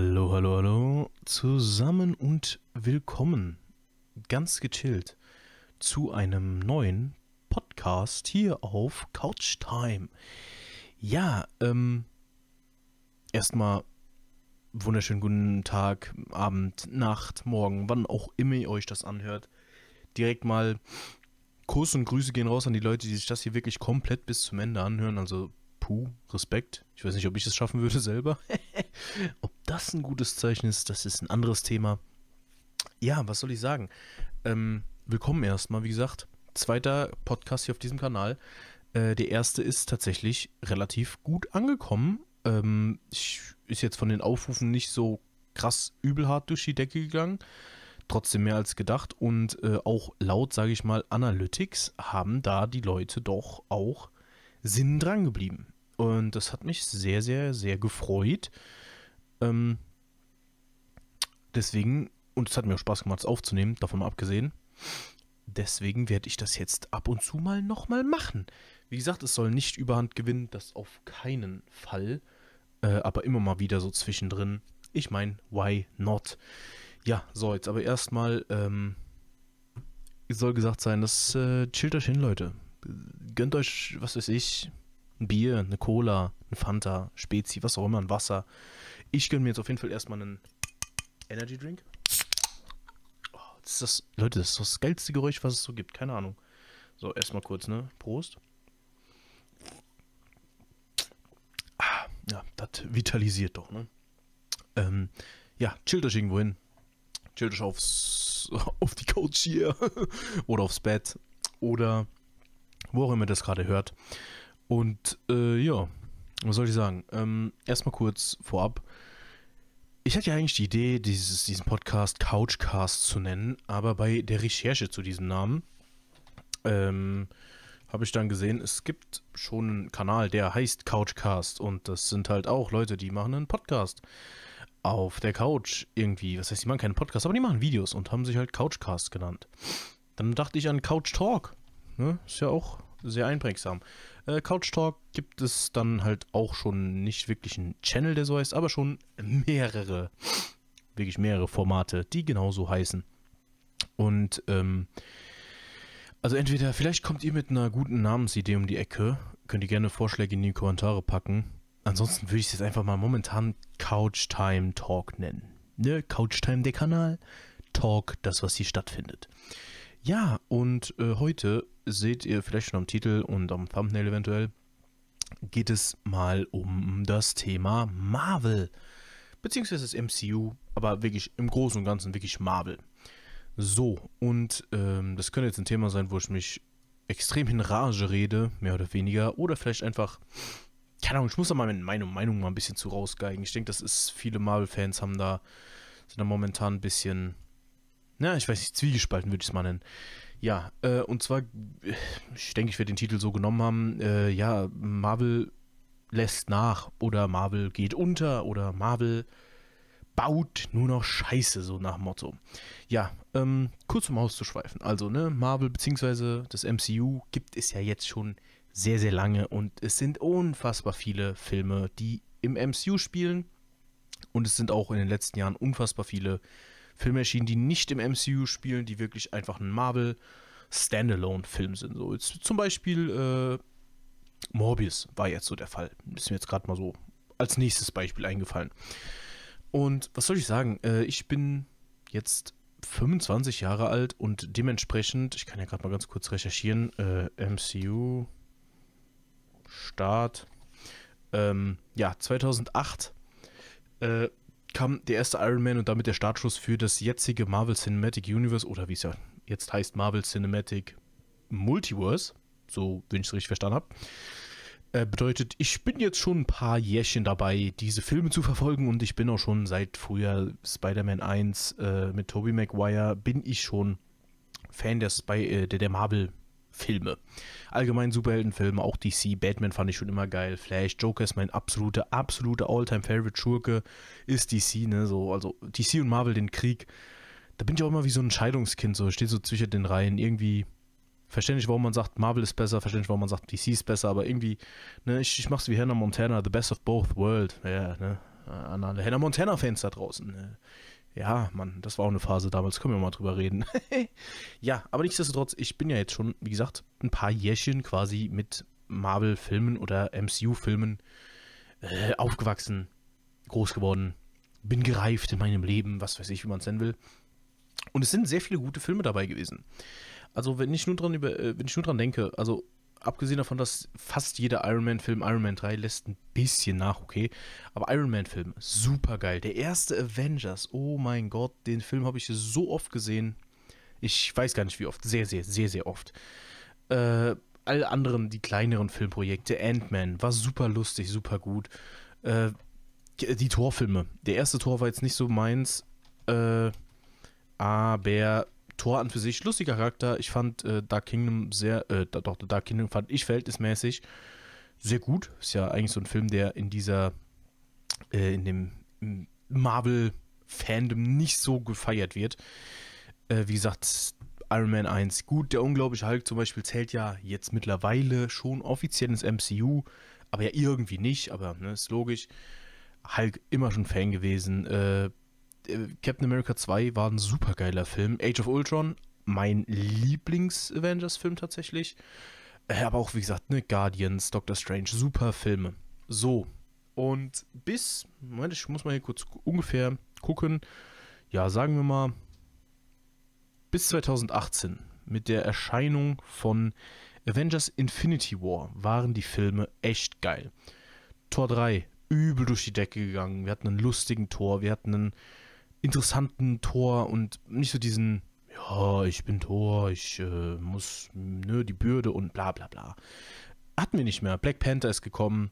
Hallo, hallo, hallo zusammen und willkommen, ganz gechillt, zu einem neuen Podcast hier auf Couch Time. Ja, ähm, erstmal wunderschönen guten Tag, Abend, Nacht, Morgen, wann auch immer ihr euch das anhört. Direkt mal Kuss und Grüße gehen raus an die Leute, die sich das hier wirklich komplett bis zum Ende anhören. Also Puh, Respekt. Ich weiß nicht, ob ich das schaffen würde selber. ob das ein gutes Zeichen ist, das ist ein anderes Thema. Ja, was soll ich sagen? Ähm, willkommen erstmal, wie gesagt. Zweiter Podcast hier auf diesem Kanal. Äh, der erste ist tatsächlich relativ gut angekommen. Ähm, ich, ist jetzt von den Aufrufen nicht so krass übelhart durch die Decke gegangen. Trotzdem mehr als gedacht. Und äh, auch laut, sage ich mal, Analytics haben da die Leute doch auch Sinn dran geblieben. Und das hat mich sehr, sehr, sehr gefreut. Ähm, deswegen, und es hat mir auch Spaß gemacht, es aufzunehmen, davon mal abgesehen. Deswegen werde ich das jetzt ab und zu mal nochmal machen. Wie gesagt, es soll nicht überhand gewinnen, das auf keinen Fall. Äh, aber immer mal wieder so zwischendrin. Ich meine, why not? Ja, so, jetzt aber erstmal ähm, soll gesagt sein, das äh, chillt euch hin, Leute. Gönnt euch, was weiß ich, ein Bier, eine Cola, ein Fanta, Spezi, was auch immer, ein Wasser. Ich gönne mir jetzt auf jeden Fall erstmal einen Energy Drink. Oh, das ist das, Leute, das ist das geilste Geräusch, was es so gibt. Keine Ahnung. So, erstmal kurz, ne? Prost. Ah, ja, das vitalisiert doch, ne? Ähm, ja, chillt euch irgendwo hin. Chillt euch aufs, auf die Couch hier. oder aufs Bett. Oder wo auch immer das gerade hört. Und äh, ja, was soll ich sagen? Ähm, erstmal kurz vorab. Ich hatte ja eigentlich die Idee, dieses, diesen Podcast Couchcast zu nennen, aber bei der Recherche zu diesem Namen ähm, habe ich dann gesehen, es gibt schon einen Kanal, der heißt Couchcast und das sind halt auch Leute, die machen einen Podcast auf der Couch irgendwie. Was heißt, die machen keinen Podcast, aber die machen Videos und haben sich halt Couchcast genannt. Dann dachte ich an Couch Talk. Ne? Ist ja auch sehr einprägsam. Äh, Couch Talk gibt es dann halt auch schon nicht wirklich einen Channel, der so heißt, aber schon mehrere, wirklich mehrere Formate, die genauso heißen. Und ähm, also entweder vielleicht kommt ihr mit einer guten Namensidee um die Ecke, könnt ihr gerne Vorschläge in die Kommentare packen. Ansonsten würde ich es jetzt einfach mal momentan Couch Time Talk nennen. Ne? Couch Time der Kanal, Talk das, was hier stattfindet. Ja, und äh, heute seht ihr vielleicht schon am Titel und am Thumbnail eventuell, geht es mal um das Thema Marvel. Beziehungsweise das MCU, aber wirklich im Großen und Ganzen wirklich Marvel. So, und ähm, das könnte jetzt ein Thema sein, wo ich mich extrem in Rage rede, mehr oder weniger. Oder vielleicht einfach, keine Ahnung, ich muss da mal meine Meinung, Meinung mal ein bisschen zu rausgeigen. Ich denke, das ist, viele Marvel-Fans haben da, sind da momentan ein bisschen na, ich weiß nicht, zwiegespalten würde ich es mal nennen. Ja, äh, und zwar, ich denke, ich werde den Titel so genommen haben, äh, ja, Marvel lässt nach oder Marvel geht unter oder Marvel baut nur noch Scheiße, so nach Motto. Ja, ähm, kurz um auszuschweifen. Also, ne, Marvel bzw. das MCU gibt es ja jetzt schon sehr, sehr lange und es sind unfassbar viele Filme, die im MCU spielen und es sind auch in den letzten Jahren unfassbar viele Filme, Filme erschienen, die nicht im MCU spielen, die wirklich einfach ein Marvel Standalone-Film sind. So jetzt zum Beispiel äh, Morbius war jetzt so der Fall. Ist mir jetzt gerade mal so als nächstes Beispiel eingefallen. Und was soll ich sagen? Äh, ich bin jetzt 25 Jahre alt und dementsprechend, ich kann ja gerade mal ganz kurz recherchieren, äh, MCU Start, ähm, ja, 2008 äh, kam der erste Iron Man und damit der Startschuss für das jetzige Marvel Cinematic Universe oder wie es ja jetzt heißt Marvel Cinematic Multiverse, so wenn ich es richtig verstanden habe. Äh, bedeutet, ich bin jetzt schon ein paar Jährchen dabei, diese Filme zu verfolgen und ich bin auch schon seit früher Spider-Man 1 äh, mit Tobey Maguire, bin ich schon Fan der, Spy äh, der, der Marvel Filme. Allgemein Superheldenfilme, auch DC, Batman fand ich schon immer geil, Flash, Joker ist mein absoluter, absoluter All-Time-Favorite-Schurke, ist DC, ne, so, also DC und Marvel den Krieg. Da bin ich auch immer wie so ein Scheidungskind, so, steht so zwischen den Reihen, irgendwie verständlich, warum man sagt, Marvel ist besser, verständlich, warum man sagt, DC ist besser, aber irgendwie, ne, ich, ich mach's wie Hannah Montana, the best of both world, ja, ne, äh, an alle Hannah Montana-Fans da draußen, ne. Ja, Mann, das war auch eine Phase damals, können wir mal drüber reden. ja, aber nichtsdestotrotz, ich bin ja jetzt schon, wie gesagt, ein paar Jährchen quasi mit Marvel-Filmen oder MCU-Filmen äh, aufgewachsen, groß geworden, bin gereift in meinem Leben, was weiß ich, wie man es nennen will. Und es sind sehr viele gute Filme dabei gewesen. Also, wenn ich nur dran, über, äh, wenn ich nur dran denke, also abgesehen davon, dass fast jeder Iron Man-Film, Iron Man 3 lässt ein bisschen nach, okay. Aber Iron Man-Film, super geil. Der erste Avengers, oh mein Gott, den Film habe ich so oft gesehen. Ich weiß gar nicht wie oft, sehr, sehr, sehr, sehr oft. Äh, alle anderen, die kleineren Filmprojekte, Ant-Man, war super lustig, super gut. Äh, die Torfilme. Der erste Tor war jetzt nicht so meins, äh, aber Thor an für sich lustiger Charakter. Ich fand äh, Dark Kingdom sehr, äh, doch, Dark Kingdom fand ich verhältnismäßig sehr gut. Ist ja eigentlich so ein Film, der in dieser, äh, in dem Marvel-Fandom nicht so gefeiert wird. Äh, wie gesagt, Iron Man 1 gut. Der unglaubliche Hulk zum Beispiel zählt ja jetzt mittlerweile schon offiziell ins MCU, aber ja irgendwie nicht, aber ne, ist logisch. Hulk immer schon Fan gewesen. Äh, äh, Captain America 2 war ein super geiler Film. Age of Ultron, mein Lieblings-Avengers-Film tatsächlich. Äh, aber auch, wie gesagt, ne, Guardians, Doctor Strange, super Filme. So. Und bis, Moment, ich muss mal hier kurz ungefähr gucken. Ja, sagen wir mal, bis 2018 mit der Erscheinung von Avengers Infinity War waren die Filme echt geil. Tor 3, übel durch die Decke gegangen. Wir hatten einen lustigen Tor, wir hatten einen interessanten Tor und nicht so diesen, ja, ich bin Tor, ich äh, muss, nö, die Bürde und bla bla bla. Hatten wir nicht mehr. Black Panther ist gekommen.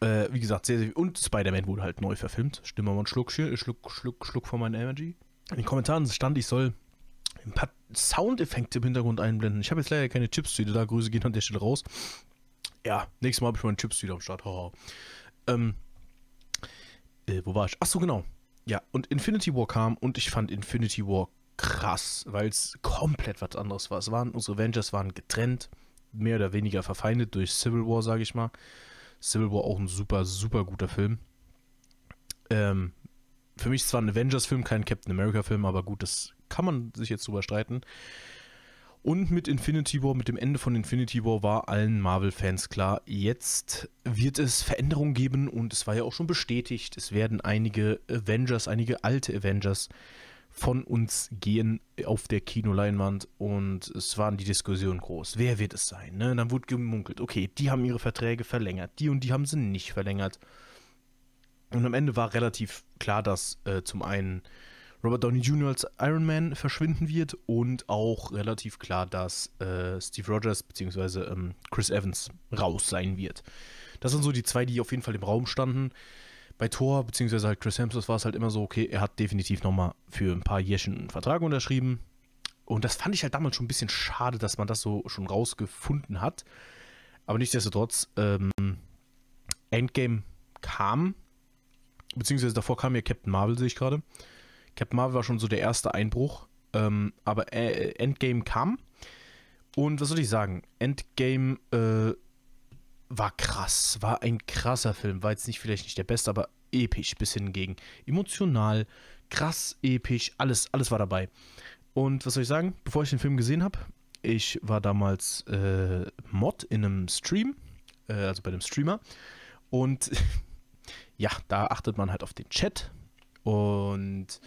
Äh, wie gesagt, sehr, sehr. Und Spider-Man wurde halt neu verfilmt. Stimme mal einen Schluck, äh, Schluck, Schluck, Schluck von meiner Energy. In den Kommentaren stand, ich soll ein paar Soundeffekte im Hintergrund einblenden. Ich habe jetzt leider keine chips wieder da Grüße gehen an der Stelle raus. Ja, nächstes Mal habe ich meine chips wieder am Start. Haha. Ähm, äh, wo war ich? Achso, genau. Ja, und Infinity War kam und ich fand Infinity War krass, weil es komplett was anderes war. Es waren, unsere Avengers waren getrennt, mehr oder weniger verfeindet durch Civil War, sage ich mal. Civil War auch ein super, super guter Film. Ähm, für mich zwar ein Avengers-Film, kein Captain America-Film, aber gut, das kann man sich jetzt drüber streiten. Und mit Infinity War, mit dem Ende von Infinity War war allen Marvel-Fans klar, jetzt wird es Veränderungen geben und es war ja auch schon bestätigt, es werden einige Avengers, einige alte Avengers von uns gehen auf der Kinoleinwand und es waren die Diskussionen groß. Wer wird es sein? Ne? Dann wurde gemunkelt, okay, die haben ihre Verträge verlängert, die und die haben sie nicht verlängert. Und am Ende war relativ klar, dass äh, zum einen Robert Downey Jr. als Iron Man verschwinden wird und auch relativ klar, dass äh, Steve Rogers bzw. Ähm, Chris Evans raus sein wird. Das sind so die zwei, die auf jeden Fall im Raum standen. Bei Thor bzw. halt Chris Hemsworth war es halt immer so, okay, er hat definitiv nochmal für ein paar Jährchen einen Vertrag unterschrieben. Und das fand ich halt damals schon ein bisschen schade, dass man das so schon rausgefunden hat. Aber nichtsdestotrotz, ähm, Endgame kam, beziehungsweise davor kam ja Captain Marvel, sehe ich gerade. Captain Marvel war schon so der erste Einbruch. Ähm, aber äh, Endgame kam. Und was soll ich sagen? Endgame äh, war krass. War ein krasser Film. War jetzt nicht vielleicht nicht der beste, aber episch bis hingegen. Emotional, krass, episch, alles, alles war dabei. Und was soll ich sagen? Bevor ich den Film gesehen habe, ich war damals äh, Mod in einem Stream, äh, also bei einem Streamer. Und ja, da achtet man halt auf den Chat. Und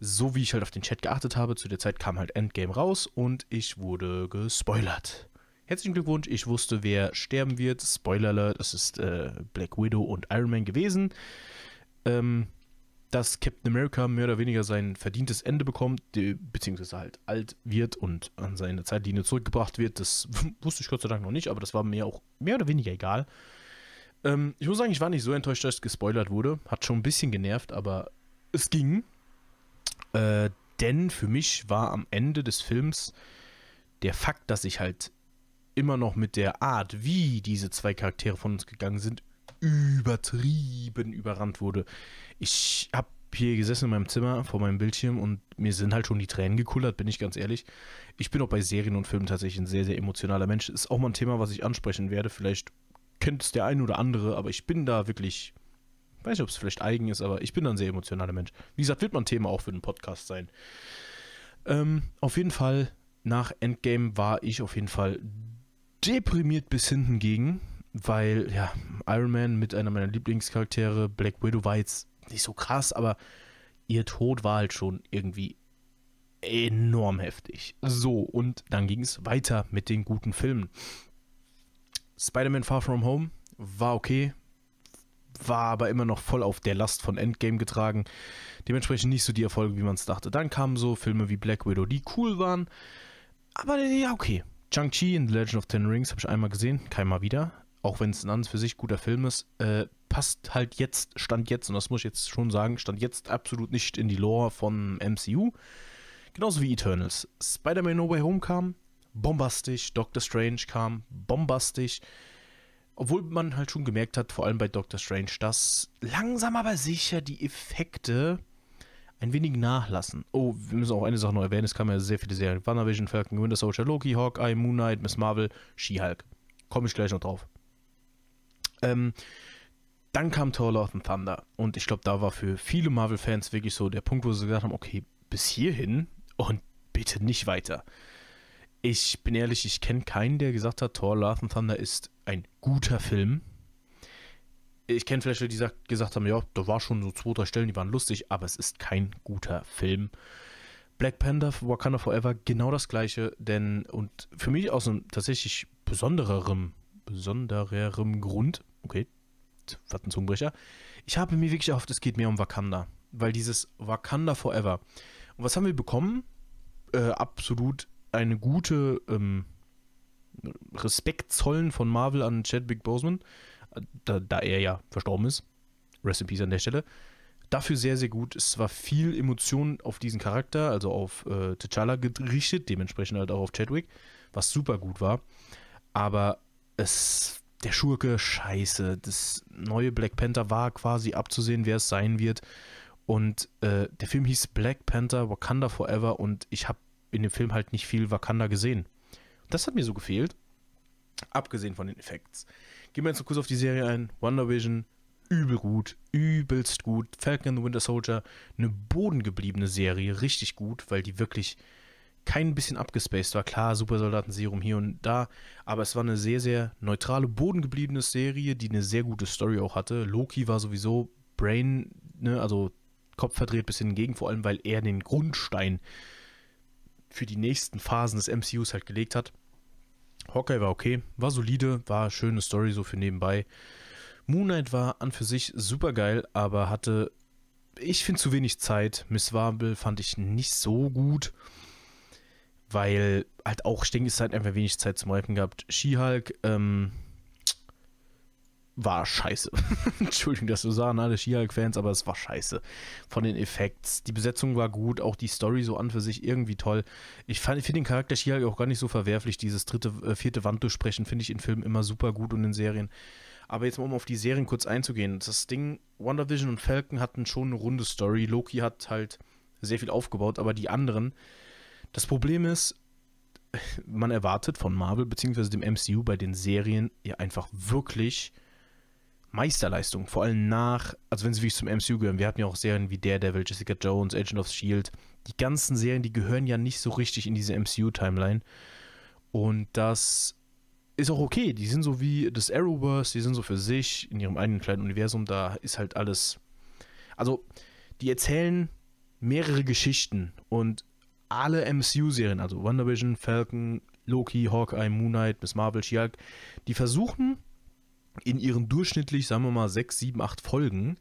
so wie ich halt auf den Chat geachtet habe, zu der Zeit kam halt Endgame raus und ich wurde gespoilert. Herzlichen Glückwunsch, ich wusste, wer sterben wird. Spoiler alert, das ist äh, Black Widow und Iron Man gewesen. Ähm, dass Captain America mehr oder weniger sein verdientes Ende bekommt, beziehungsweise halt alt wird und an seine Zeitlinie zurückgebracht wird, das wusste ich Gott sei Dank noch nicht, aber das war mir auch mehr oder weniger egal. Ähm, ich muss sagen, ich war nicht so enttäuscht, dass gespoilert wurde. Hat schon ein bisschen genervt, aber es ging. Äh, denn für mich war am Ende des Films der Fakt, dass ich halt immer noch mit der Art, wie diese zwei Charaktere von uns gegangen sind, übertrieben überrannt wurde. Ich habe hier gesessen in meinem Zimmer vor meinem Bildschirm und mir sind halt schon die Tränen gekullert, bin ich ganz ehrlich. Ich bin auch bei Serien und Filmen tatsächlich ein sehr, sehr emotionaler Mensch. Ist auch mal ein Thema, was ich ansprechen werde. Vielleicht kennt es der ein oder andere, aber ich bin da wirklich weiß nicht, ob es vielleicht eigen ist, aber ich bin ein sehr emotionaler Mensch. Wie gesagt, wird mal Thema auch für den Podcast sein. Ähm, auf jeden Fall, nach Endgame war ich auf jeden Fall deprimiert bis hinten gegen, weil, ja, Iron Man mit einer meiner Lieblingscharaktere, Black Widow war jetzt nicht so krass, aber ihr Tod war halt schon irgendwie enorm heftig. So, und dann ging es weiter mit den guten Filmen. Spider-Man Far From Home war okay, war aber immer noch voll auf der Last von Endgame getragen. Dementsprechend nicht so die Erfolge, wie man es dachte. Dann kamen so Filme wie Black Widow, die cool waren. Aber äh, ja, okay. Chang-Chi in The Legend of Ten Rings habe ich einmal gesehen, keinmal wieder. Auch wenn es ein an für sich guter Film ist, äh, passt halt jetzt, Stand jetzt, und das muss ich jetzt schon sagen, Stand jetzt absolut nicht in die Lore von MCU. Genauso wie Eternals. Spider-Man No Way Home kam, bombastisch. Doctor Strange kam, bombastisch. Obwohl man halt schon gemerkt hat, vor allem bei Doctor Strange, dass langsam aber sicher die Effekte ein wenig nachlassen. Oh, wir müssen auch eine Sache noch erwähnen, es kamen ja sehr viele Serien. WandaVision, Falcon, Winter Soldier, Loki, Hawkeye, Moon Knight, Miss Marvel, She-Hulk. Komme ich gleich noch drauf. Ähm, dann kam Thor Love and Thunder und ich glaube, da war für viele Marvel-Fans wirklich so der Punkt, wo sie gesagt haben, okay, bis hierhin und bitte nicht weiter. Ich bin ehrlich, ich kenne keinen, der gesagt hat, Thor Love and Thunder ist ein guter Film. Ich kenne vielleicht Leute, die sagt, gesagt haben, ja, da war schon so zwei, drei Stellen, die waren lustig, aber es ist kein guter Film. Black Panther, Wakanda Forever, genau das gleiche, denn und für mich aus einem tatsächlich besondererem, besondererem Grund, okay, was ein Zungenbrecher, ich habe mir wirklich erhofft, es geht mehr um Wakanda, weil dieses Wakanda Forever. Und was haben wir bekommen? Äh, absolut eine gute ähm, Respekt zollen von Marvel an Chadwick Boseman, da, da er ja verstorben ist. Rest in Peace an der Stelle. Dafür sehr, sehr gut. Es war viel Emotion auf diesen Charakter, also auf äh, T'Challa gerichtet, dementsprechend halt auch auf Chadwick, was super gut war. Aber es, der Schurke, scheiße. Das neue Black Panther war quasi abzusehen, wer es sein wird. Und äh, der Film hieß Black Panther Wakanda Forever und ich habe in dem Film halt nicht viel Wakanda gesehen. Das hat mir so gefehlt. Abgesehen von den Effekts. Gehen wir jetzt noch kurz auf die Serie ein. WandaVision, übel gut, übelst gut. Falcon and the Winter Soldier, eine bodengebliebene Serie, richtig gut, weil die wirklich kein bisschen abgespaced war. Klar, Supersoldatenserum hier und da, aber es war eine sehr, sehr neutrale, bodengebliebene Serie, die eine sehr gute Story auch hatte. Loki war sowieso Brain, ne, also Kopf verdreht bis hingegen, vor allem weil er den Grundstein für die nächsten Phasen des MCUs halt gelegt hat. Hawkeye war okay, war solide, war eine schöne Story so für nebenbei. Moon Knight war an für sich super geil, aber hatte, ich finde, zu wenig Zeit. Miss Marvel fand ich nicht so gut, weil halt auch Sting ist halt einfach wenig Zeit zum Reifen gehabt. She-Hulk, ähm, war scheiße. Entschuldigung, das so sagen ne, alle She-Hulk-Fans, aber es war scheiße. Von den Effekts. Die Besetzung war gut, auch die Story so an für sich irgendwie toll. Ich, finde den Charakter She-Hulk auch gar nicht so verwerflich. Dieses dritte, äh, vierte Wand durchsprechen finde ich in Filmen immer super gut und in Serien. Aber jetzt mal, um auf die Serien kurz einzugehen. Das Ding, WandaVision und Falcon hatten schon eine runde Story. Loki hat halt sehr viel aufgebaut, aber die anderen. Das Problem ist, man erwartet von Marvel bzw. dem MCU bei den Serien ja einfach wirklich Meisterleistung, vor allem nach, also wenn sie wirklich zum MCU gehören. Wir hatten ja auch Serien wie Daredevil, Jessica Jones, Agent of Shield. Die ganzen Serien, die gehören ja nicht so richtig in diese MCU-Timeline. Und das ist auch okay. Die sind so wie das Arrowverse, die sind so für sich in ihrem eigenen kleinen Universum. Da ist halt alles. Also, die erzählen mehrere Geschichten und alle MCU-Serien, also WandaVision, Falcon, Loki, Hawkeye, Moon Knight, Miss Marvel, she die versuchen in ihren durchschnittlich, sagen wir mal, sechs, sieben, acht Folgen,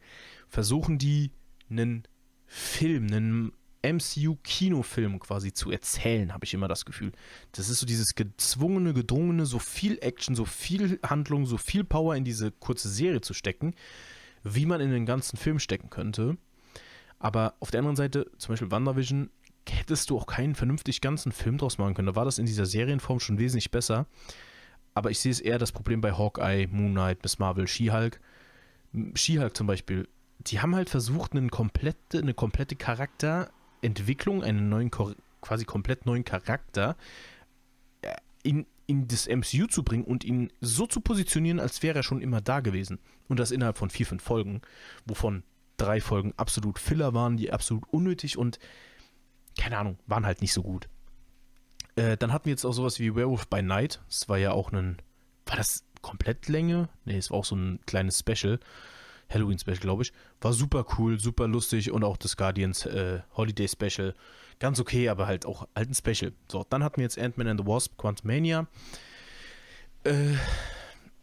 versuchen die einen Film, einen MCU-Kinofilm quasi zu erzählen, habe ich immer das Gefühl. Das ist so dieses gezwungene, gedrungene, so viel Action, so viel Handlung, so viel Power in diese kurze Serie zu stecken, wie man in den ganzen Film stecken könnte. Aber auf der anderen Seite, zum Beispiel WandaVision, hättest du auch keinen vernünftig ganzen Film draus machen können. Da war das in dieser Serienform schon wesentlich besser. Aber ich sehe es eher das Problem bei Hawkeye, Moon Knight, Miss Marvel, She-Hulk. She-Hulk zum Beispiel. Die haben halt versucht, eine komplette, eine komplette Charakterentwicklung, einen neuen, quasi komplett neuen Charakter äh, in, in das MCU zu bringen und ihn so zu positionieren, als wäre er schon immer da gewesen. Und das innerhalb von vier, fünf Folgen, wovon drei Folgen absolut Filler waren, die absolut unnötig und keine Ahnung, waren halt nicht so gut. Äh, dann hatten wir jetzt auch sowas wie Werewolf by Night. Das war ja auch ein. War das Komplettlänge? Ne, es war auch so ein kleines Special. Halloween Special, glaube ich. War super cool, super lustig und auch das Guardians äh, Holiday Special. Ganz okay, aber halt auch alten Special. So, dann hatten wir jetzt Ant-Man and the Wasp, Quantumania. Äh,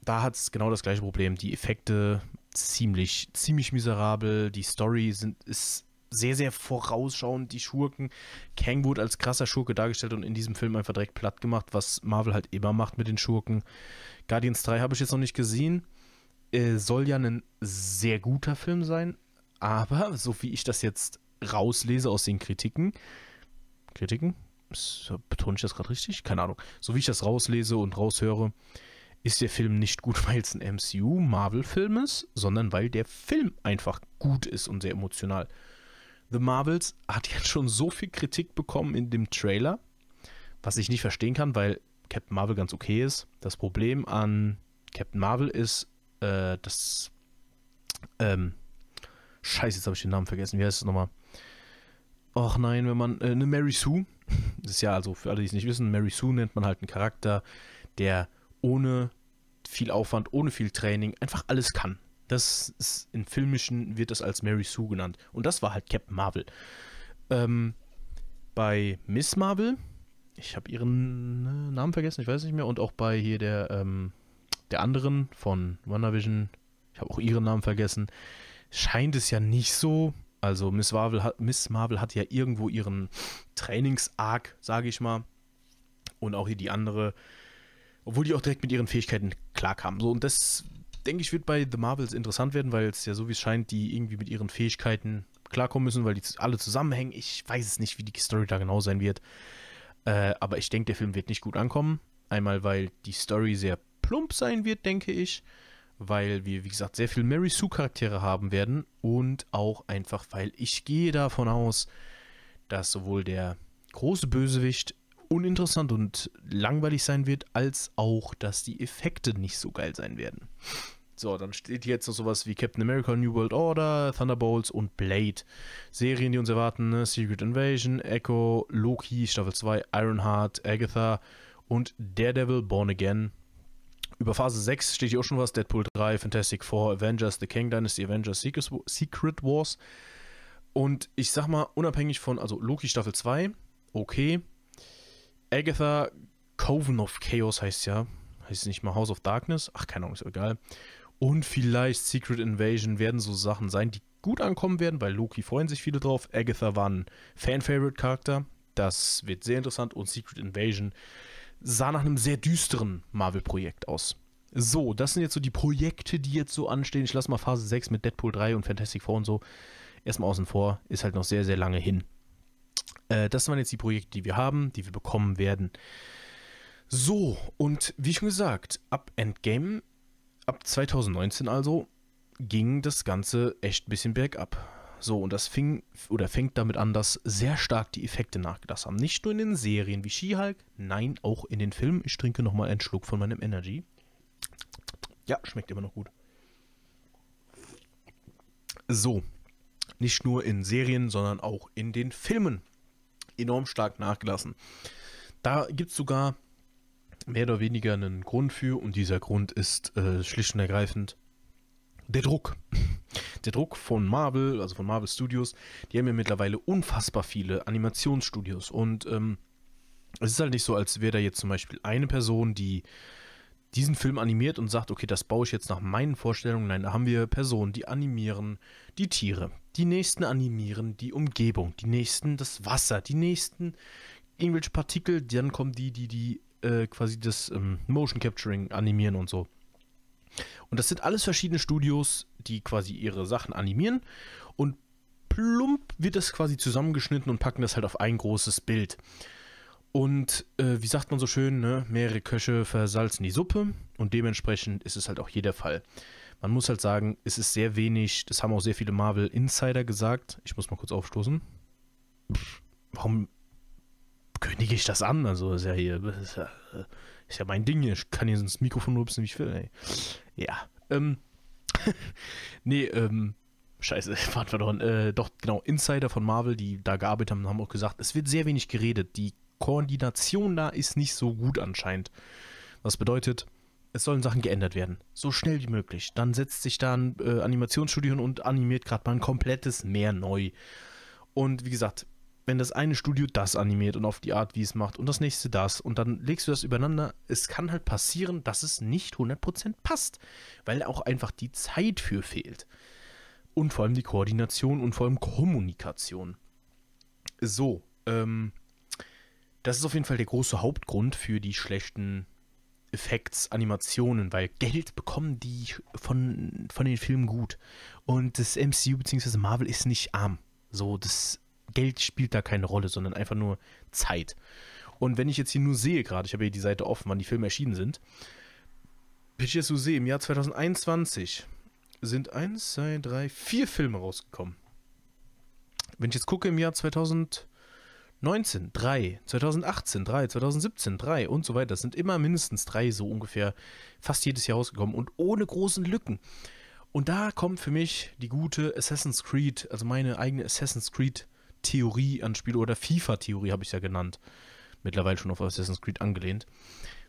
da hat es genau das gleiche Problem. Die Effekte ziemlich, ziemlich miserabel. Die Story sind, ist sehr, sehr vorausschauend die Schurken. Kang wurde als krasser Schurke dargestellt und in diesem Film einfach direkt platt gemacht, was Marvel halt immer macht mit den Schurken. Guardians 3 habe ich jetzt noch nicht gesehen. Äh, soll ja ein sehr guter Film sein, aber so wie ich das jetzt rauslese aus den Kritiken, Kritiken? Betone ich das gerade richtig? Keine Ahnung. So wie ich das rauslese und raushöre, ist der Film nicht gut, weil es ein MCU-Marvel-Film ist, sondern weil der Film einfach gut ist und sehr emotional. The Marvels hat jetzt schon so viel Kritik bekommen in dem Trailer, was ich nicht verstehen kann, weil Captain Marvel ganz okay ist. Das Problem an Captain Marvel ist, äh, dass. Ähm, Scheiße, jetzt habe ich den Namen vergessen. Wie heißt es nochmal? Och nein, wenn man. Äh, eine Mary Sue. Das ist ja also, für alle, die es nicht wissen, Mary Sue nennt man halt einen Charakter, der ohne viel Aufwand, ohne viel Training einfach alles kann. Das ist, im Filmischen wird das als Mary Sue genannt. Und das war halt Captain Marvel. Ähm, bei Miss Marvel, ich habe ihren äh, Namen vergessen, ich weiß nicht mehr, und auch bei hier der, ähm, der anderen von WandaVision, ich habe auch ihren Namen vergessen, scheint es ja nicht so. Also Miss Marvel hat, Miss Marvel hat ja irgendwo ihren Trainings-Arc, sage ich mal. Und auch hier die andere, obwohl die auch direkt mit ihren Fähigkeiten klarkamen. So, und das denke ich, wird bei The Marvels interessant werden, weil es ja so wie es scheint, die irgendwie mit ihren Fähigkeiten klarkommen müssen, weil die alle zusammenhängen. Ich weiß es nicht, wie die Story da genau sein wird. Äh, aber ich denke, der Film wird nicht gut ankommen. Einmal, weil die Story sehr plump sein wird, denke ich. Weil wir, wie gesagt, sehr viel Mary Sue-Charaktere haben werden. Und auch einfach, weil ich gehe davon aus, dass sowohl der große Bösewicht uninteressant und langweilig sein wird, als auch, dass die Effekte nicht so geil sein werden. So, dann steht hier jetzt noch sowas wie Captain America, New World Order, Thunderbolts und Blade. Serien, die uns erwarten, ne? Secret Invasion, Echo, Loki, Staffel 2, Ironheart, Agatha und Daredevil, Born Again. Über Phase 6 steht hier auch schon was, Deadpool 3, Fantastic Four, Avengers, The King Dynasty, Avengers, Secret Wars. Und ich sag mal, unabhängig von, also Loki Staffel 2, okay. Agatha, Coven of Chaos heißt ja, heißt es nicht mal House of Darkness, ach keine Ahnung, ist egal und vielleicht Secret Invasion werden so Sachen sein, die gut ankommen werden, weil Loki freuen sich viele drauf. Agatha war ein Fan-Favorite-Charakter. Das wird sehr interessant. Und Secret Invasion sah nach einem sehr düsteren Marvel-Projekt aus. So, das sind jetzt so die Projekte, die jetzt so anstehen. Ich lasse mal Phase 6 mit Deadpool 3 und Fantastic Four und so erstmal außen vor. Ist halt noch sehr, sehr lange hin. Äh, das waren jetzt die Projekte, die wir haben, die wir bekommen werden. So, und wie schon gesagt, ab Endgame ab 2019 also ging das Ganze echt ein bisschen bergab. So, und das fing oder fängt damit an, dass sehr stark die Effekte nachgelassen haben. Nicht nur in den Serien wie She-Hulk, nein, auch in den Filmen. Ich trinke nochmal einen Schluck von meinem Energy. Ja, schmeckt immer noch gut. So, nicht nur in Serien, sondern auch in den Filmen enorm stark nachgelassen. Da gibt es sogar mehr oder weniger einen Grund für und dieser Grund ist äh, schlicht und ergreifend der Druck. Der Druck von Marvel, also von Marvel Studios, die haben ja mittlerweile unfassbar viele Animationsstudios und ähm, es ist halt nicht so, als wäre da jetzt zum Beispiel eine Person, die diesen Film animiert und sagt, okay, das baue ich jetzt nach meinen Vorstellungen. Nein, da haben wir Personen, die animieren die Tiere, die nächsten animieren die Umgebung, die nächsten das Wasser, die nächsten irgendwelche Partikel, dann kommen die, die die äh, quasi das ähm, Motion Capturing animieren und so. Und das sind alles verschiedene Studios, die quasi ihre Sachen animieren und plump wird das quasi zusammengeschnitten und packen das halt auf ein großes Bild. Und äh, wie sagt man so schön, ne? mehrere Köche versalzen die Suppe und dementsprechend ist es halt auch hier der Fall. Man muss halt sagen, es ist sehr wenig, das haben auch sehr viele Marvel Insider gesagt. Ich muss mal kurz aufstoßen. warum kündige ich das an. Also ist ja hier, ist ja, ist ja mein Ding hier. Ich kann hier so ins Mikrofon rupsen, wie ich will. Ey. Ja. Ähm, nee, ähm, Scheiße, waren wir doch. Äh, doch, genau, Insider von Marvel, die da gearbeitet haben, haben auch gesagt, es wird sehr wenig geredet. Die Koordination da ist nicht so gut anscheinend. Was bedeutet, es sollen Sachen geändert werden. So schnell wie möglich. Dann setzt sich da ein äh, Animationsstudio und animiert gerade mal ein komplettes Meer neu. Und wie gesagt, wenn das eine Studio das animiert und auf die Art, wie es macht und das nächste das und dann legst du das übereinander, es kann halt passieren, dass es nicht 100% passt, weil auch einfach die Zeit für fehlt. Und vor allem die Koordination und vor allem Kommunikation. So, ähm, das ist auf jeden Fall der große Hauptgrund für die schlechten Effekts, Animationen, weil Geld bekommen die von, von den Filmen gut. Und das MCU bzw. Marvel ist nicht arm. So, das Geld spielt da keine Rolle, sondern einfach nur Zeit. Und wenn ich jetzt hier nur sehe gerade, ich habe hier die Seite offen, wann die Filme erschienen sind, wenn ich jetzt so sehe, im Jahr 2021 sind 1, 2, 3, 4 Filme rausgekommen. Wenn ich jetzt gucke, im Jahr 2019 3, 2018 3, 2017 3 und so weiter, das sind immer mindestens 3 so ungefähr fast jedes Jahr rausgekommen und ohne großen Lücken. Und da kommt für mich die gute Assassin's Creed, also meine eigene Assassin's Creed Theorie Spiel oder FIFA-Theorie habe ich ja genannt. Mittlerweile schon auf Assassin's Creed angelehnt.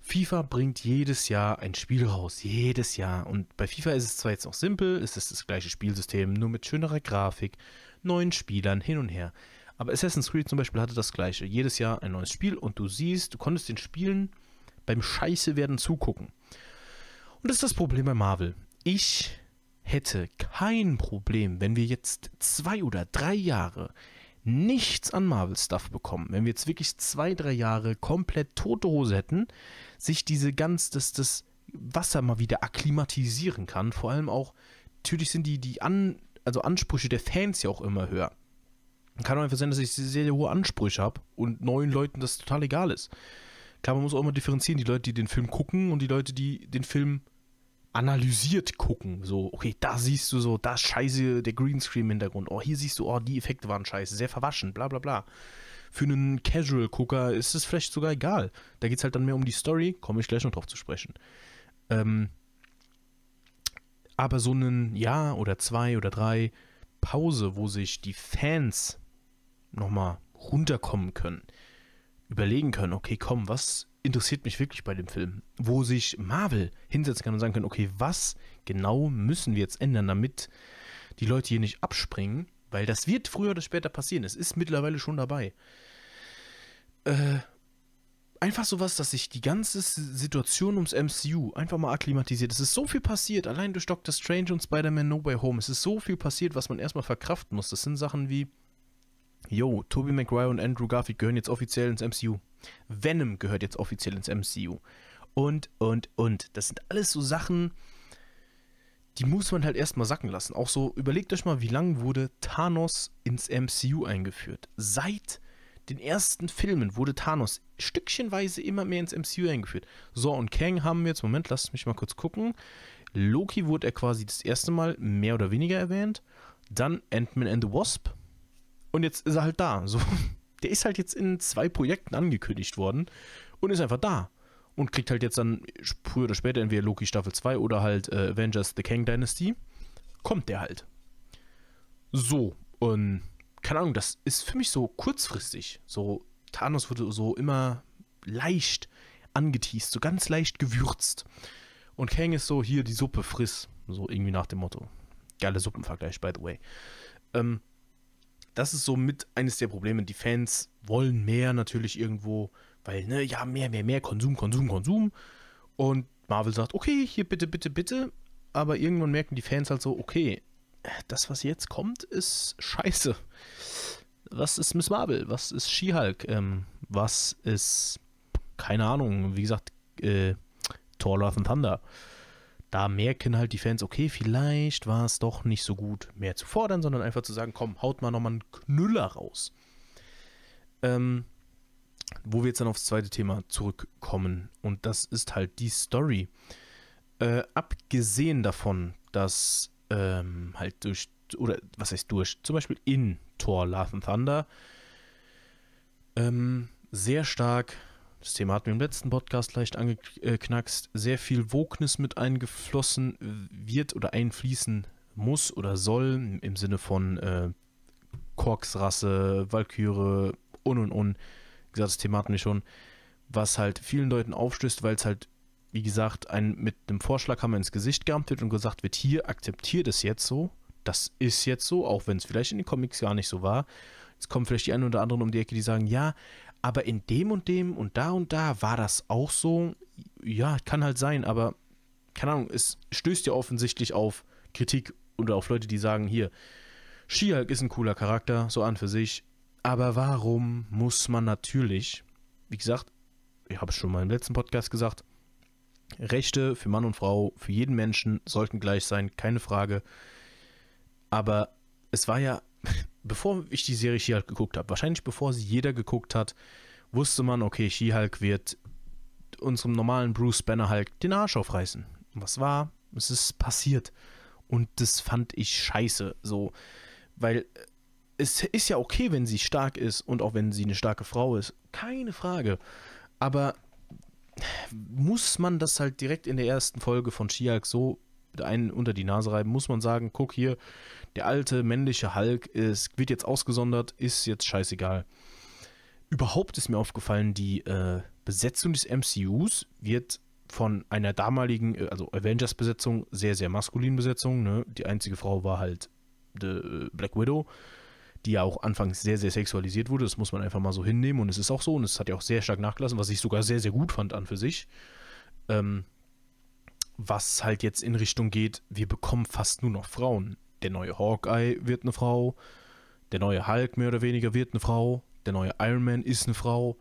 FIFA bringt jedes Jahr ein Spiel raus, jedes Jahr. Und bei FIFA ist es zwar jetzt noch simpel, es ist das gleiche Spielsystem, nur mit schönerer Grafik, neuen Spielern, hin und her. Aber Assassin's Creed zum Beispiel hatte das gleiche. Jedes Jahr ein neues Spiel und du siehst, du konntest den Spielen beim Scheiße werden zugucken. Und das ist das Problem bei Marvel. Ich hätte kein Problem, wenn wir jetzt zwei oder drei Jahre nichts an Marvel-Stuff bekommen, wenn wir jetzt wirklich zwei, drei Jahre komplett tote Hose hätten, sich diese ganz, dass das Wasser mal wieder akklimatisieren kann, vor allem auch, natürlich sind die, die an, also Ansprüche der Fans ja auch immer höher. Kann auch einfach sein, dass ich sehr, sehr hohe Ansprüche habe und neuen Leuten das total egal ist. Klar, man muss auch immer differenzieren, die Leute, die den Film gucken und die Leute, die den Film analysiert gucken. So, okay, da siehst du so, da ist scheiße der Greenscreen im Hintergrund. Oh, hier siehst du, oh, die Effekte waren scheiße, sehr verwaschen, bla bla bla. Für einen Casual-Gucker ist es vielleicht sogar egal. Da geht es halt dann mehr um die Story, komme ich gleich noch drauf zu sprechen. Ähm, aber so ein Jahr oder zwei oder drei Pause, wo sich die Fans nochmal runterkommen können, überlegen können, okay, komm, was interessiert mich wirklich bei dem Film, wo sich Marvel hinsetzen kann und sagen kann, okay, was genau müssen wir jetzt ändern, damit die Leute hier nicht abspringen, weil das wird früher oder später passieren. Es ist mittlerweile schon dabei. Äh, einfach sowas, dass sich die ganze Situation ums MCU einfach mal akklimatisiert. Es ist so viel passiert, allein durch Doctor Strange und Spider-Man No Way Home. Es ist so viel passiert, was man erstmal verkraften muss. Das sind Sachen wie, Yo, Tobey Maguire und Andrew Garfield gehören jetzt offiziell ins MCU. Venom gehört jetzt offiziell ins MCU. Und, und, und. Das sind alles so Sachen, die muss man halt erstmal sacken lassen. Auch so, überlegt euch mal, wie lange wurde Thanos ins MCU eingeführt? Seit den ersten Filmen wurde Thanos stückchenweise immer mehr ins MCU eingeführt. So, und Kang haben wir jetzt, Moment, lasst mich mal kurz gucken. Loki wurde er quasi das erste Mal mehr oder weniger erwähnt. Dann Ant-Man and the Wasp und jetzt ist er halt da. So, der ist halt jetzt in zwei Projekten angekündigt worden und ist einfach da. Und kriegt halt jetzt dann früher oder später entweder Loki Staffel 2 oder halt äh, Avengers The Kang Dynasty. Kommt der halt. So, und keine Ahnung, das ist für mich so kurzfristig. So, Thanos wurde so immer leicht angeteased, so ganz leicht gewürzt. Und Kang ist so, hier die Suppe friss. So irgendwie nach dem Motto. Geiler Suppenvergleich, by the way. Ähm, das ist so mit eines der Probleme. Die Fans wollen mehr natürlich irgendwo, weil, ne, ja, mehr, mehr, mehr, Konsum, Konsum, Konsum. Und Marvel sagt, okay, hier bitte, bitte, bitte. Aber irgendwann merken die Fans halt so, okay, das, was jetzt kommt, ist scheiße. Was ist Miss Marvel? Was ist She-Hulk? Ähm, was ist, keine Ahnung, wie gesagt, äh, Thor Love and Thunder? da merken halt die Fans, okay, vielleicht war es doch nicht so gut, mehr zu fordern, sondern einfach zu sagen, komm, haut mal nochmal einen Knüller raus. Ähm, wo wir jetzt dann aufs zweite Thema zurückkommen. Und das ist halt die Story. Äh, abgesehen davon, dass ähm, halt durch, oder was heißt durch, zum Beispiel in Thor Love and Thunder, ähm, sehr stark das Thema hatten wir im letzten Podcast leicht angeknackst. Sehr viel Wognis mit eingeflossen wird oder einfließen muss oder soll im Sinne von äh, Korksrasse, Valkyrie und und und. Wie gesagt, das Thema hatten wir schon. Was halt vielen Leuten aufstößt, weil es halt, wie gesagt, ein, mit einem Vorschlaghammer ins Gesicht geahmt wird und gesagt wird: Hier, akzeptiert es jetzt so. Das ist jetzt so, auch wenn es vielleicht in den Comics gar nicht so war. Jetzt kommen vielleicht die einen oder anderen um die Ecke, die sagen: Ja, aber in dem und dem und da und da war das auch so. Ja, kann halt sein, aber keine Ahnung, es stößt ja offensichtlich auf Kritik oder auf Leute, die sagen, hier, She-Hulk ist ein cooler Charakter, so an für sich, aber warum muss man natürlich, wie gesagt, ich habe es schon mal im letzten Podcast gesagt, Rechte für Mann und Frau, für jeden Menschen sollten gleich sein, keine Frage. Aber es war ja bevor ich die Serie She-Hulk geguckt habe, wahrscheinlich bevor sie jeder geguckt hat, wusste man, okay, She-Hulk wird unserem normalen Bruce Banner halt den Arsch aufreißen. Was war? Es ist passiert. Und das fand ich scheiße. So, weil äh, es ist ja okay, wenn sie stark ist und auch wenn sie eine starke Frau ist. Keine Frage. Aber muss man das halt direkt in der ersten Folge von She-Hulk so einen unter die Nase reiben? Muss man sagen, guck hier, der alte männliche Hulk ist, wird jetzt ausgesondert, ist jetzt scheißegal. Überhaupt ist mir aufgefallen, die äh, Besetzung des MCUs wird von einer damaligen, äh, also Avengers-Besetzung, sehr, sehr maskulinen Besetzung. Ne? Die einzige Frau war halt The äh, Black Widow, die ja auch anfangs sehr, sehr sexualisiert wurde. Das muss man einfach mal so hinnehmen und es ist auch so und es hat ja auch sehr stark nachgelassen, was ich sogar sehr, sehr gut fand an für sich. Ähm, was halt jetzt in Richtung geht, wir bekommen fast nur noch Frauen. Der neue Hawkeye wird eine Frau. Der neue Hulk mehr oder weniger wird eine Frau. Der neue Iron Man ist eine Frau.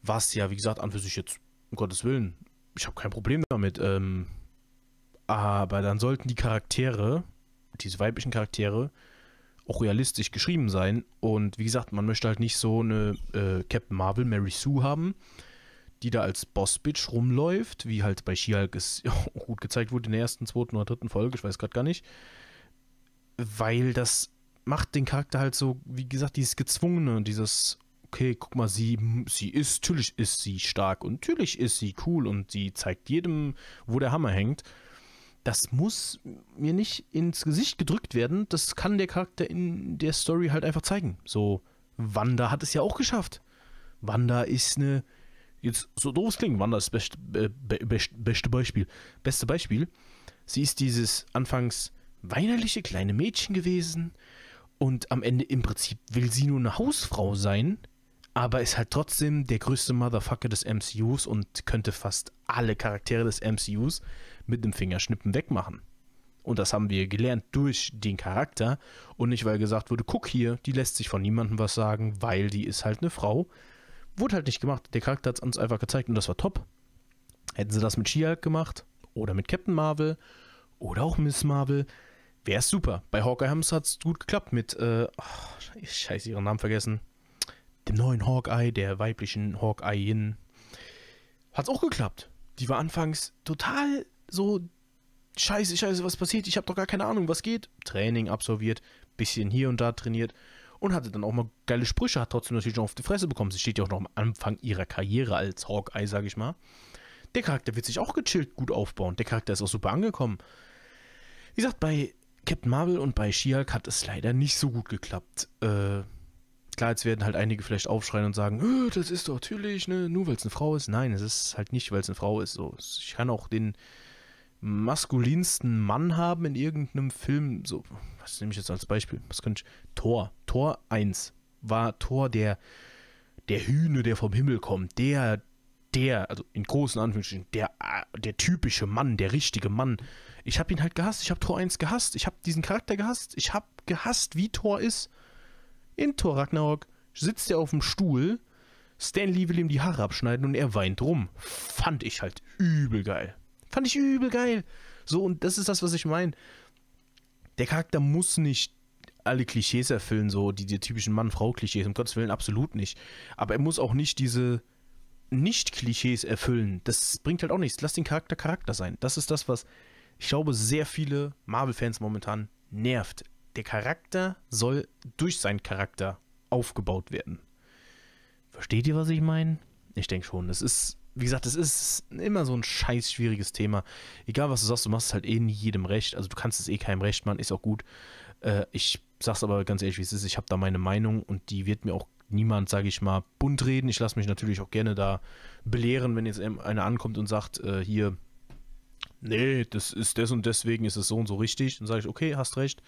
Was ja, wie gesagt, an für sich jetzt, um Gottes Willen, ich habe kein Problem damit. Ähm, aber dann sollten die Charaktere, diese weiblichen Charaktere, auch realistisch geschrieben sein. Und wie gesagt, man möchte halt nicht so eine äh, Captain Marvel, Mary Sue haben, die da als Boss-Bitch rumläuft, wie halt bei She-Hulk es gut gezeigt wurde in der ersten, zweiten oder dritten Folge, ich weiß gerade gar nicht weil das macht den Charakter halt so, wie gesagt, dieses Gezwungene, dieses, okay, guck mal, sie, sie ist, natürlich ist sie stark und natürlich ist sie cool und sie zeigt jedem, wo der Hammer hängt. Das muss mir nicht ins Gesicht gedrückt werden, das kann der Charakter in der Story halt einfach zeigen. So, Wanda hat es ja auch geschafft. Wanda ist eine, jetzt so doof es klingt, Wanda ist das best, äh, best, beste Beispiel. Beste Beispiel, sie ist dieses anfangs weinerliche kleine Mädchen gewesen und am Ende im Prinzip will sie nur eine Hausfrau sein, aber ist halt trotzdem der größte Motherfucker des MCUs und könnte fast alle Charaktere des MCUs mit dem Fingerschnippen wegmachen. Und das haben wir gelernt durch den Charakter und nicht, weil gesagt wurde, guck hier, die lässt sich von niemandem was sagen, weil die ist halt eine Frau. Wurde halt nicht gemacht. Der Charakter hat es uns einfach gezeigt und das war top. Hätten sie das mit she hulk gemacht oder mit Captain Marvel oder auch Miss Marvel, Wäre super. Bei Hawkeye haben es gut geklappt mit, äh, oh, ich scheiße, ihren Namen vergessen. Dem neuen Hawkeye, der weiblichen Hawkeye-In. Hat's auch geklappt. Die war anfangs total so, scheiße, scheiße, was passiert? Ich habe doch gar keine Ahnung, was geht. Training absolviert, bisschen hier und da trainiert und hatte dann auch mal geile Sprüche, hat trotzdem natürlich schon auf die Fresse bekommen. Sie steht ja auch noch am Anfang ihrer Karriere als Hawkeye, sage ich mal. Der Charakter wird sich auch gechillt gut aufbauen. Der Charakter ist auch super angekommen. Wie gesagt, bei Captain Marvel und bei She-Hulk hat es leider nicht so gut geklappt. Äh, klar, jetzt werden halt einige vielleicht aufschreien und sagen, äh, das ist doch natürlich, ne, nur weil es eine Frau ist. Nein, es ist halt nicht, weil es eine Frau ist. So, ich kann auch den maskulinsten Mann haben in irgendeinem Film. So, was nehme ich jetzt als Beispiel? Was könnte ich? Tor. Tor 1 war Tor der, der Hühne, der vom Himmel kommt. Der, der, also in großen Anführungsstrichen, der, äh, der typische Mann, der richtige Mann. Ich habe ihn halt gehasst. Ich habe Tor 1 gehasst. Ich habe diesen Charakter gehasst. Ich habe gehasst, wie Tor ist. In Tor Ragnarok sitzt er auf dem Stuhl. Stanley will ihm die Haare abschneiden und er weint rum. Fand ich halt übel geil. Fand ich übel geil. So, und das ist das, was ich meine. Der Charakter muss nicht alle Klischees erfüllen, so die, die typischen Mann-Frau-Klischees, um Gottes Willen absolut nicht. Aber er muss auch nicht diese Nicht-Klischees erfüllen. Das bringt halt auch nichts. Lass den Charakter Charakter sein. Das ist das, was ich glaube, sehr viele Marvel-Fans momentan nervt. Der Charakter soll durch seinen Charakter aufgebaut werden. Versteht ihr, was ich meine? Ich denke schon. Es ist, wie gesagt, es ist immer so ein scheiß schwieriges Thema. Egal, was du sagst, du machst es halt eh nie jedem recht. Also, du kannst es eh keinem recht machen, ist auch gut. Äh, ich sag's aber ganz ehrlich, wie es ist. Ich habe da meine Meinung und die wird mir auch niemand, sage ich mal, bunt reden. Ich lasse mich natürlich auch gerne da belehren, wenn jetzt einer ankommt und sagt, äh, hier, nee, das ist des und deswegen ist es so und so richtig. Dann sage ich, okay, hast recht.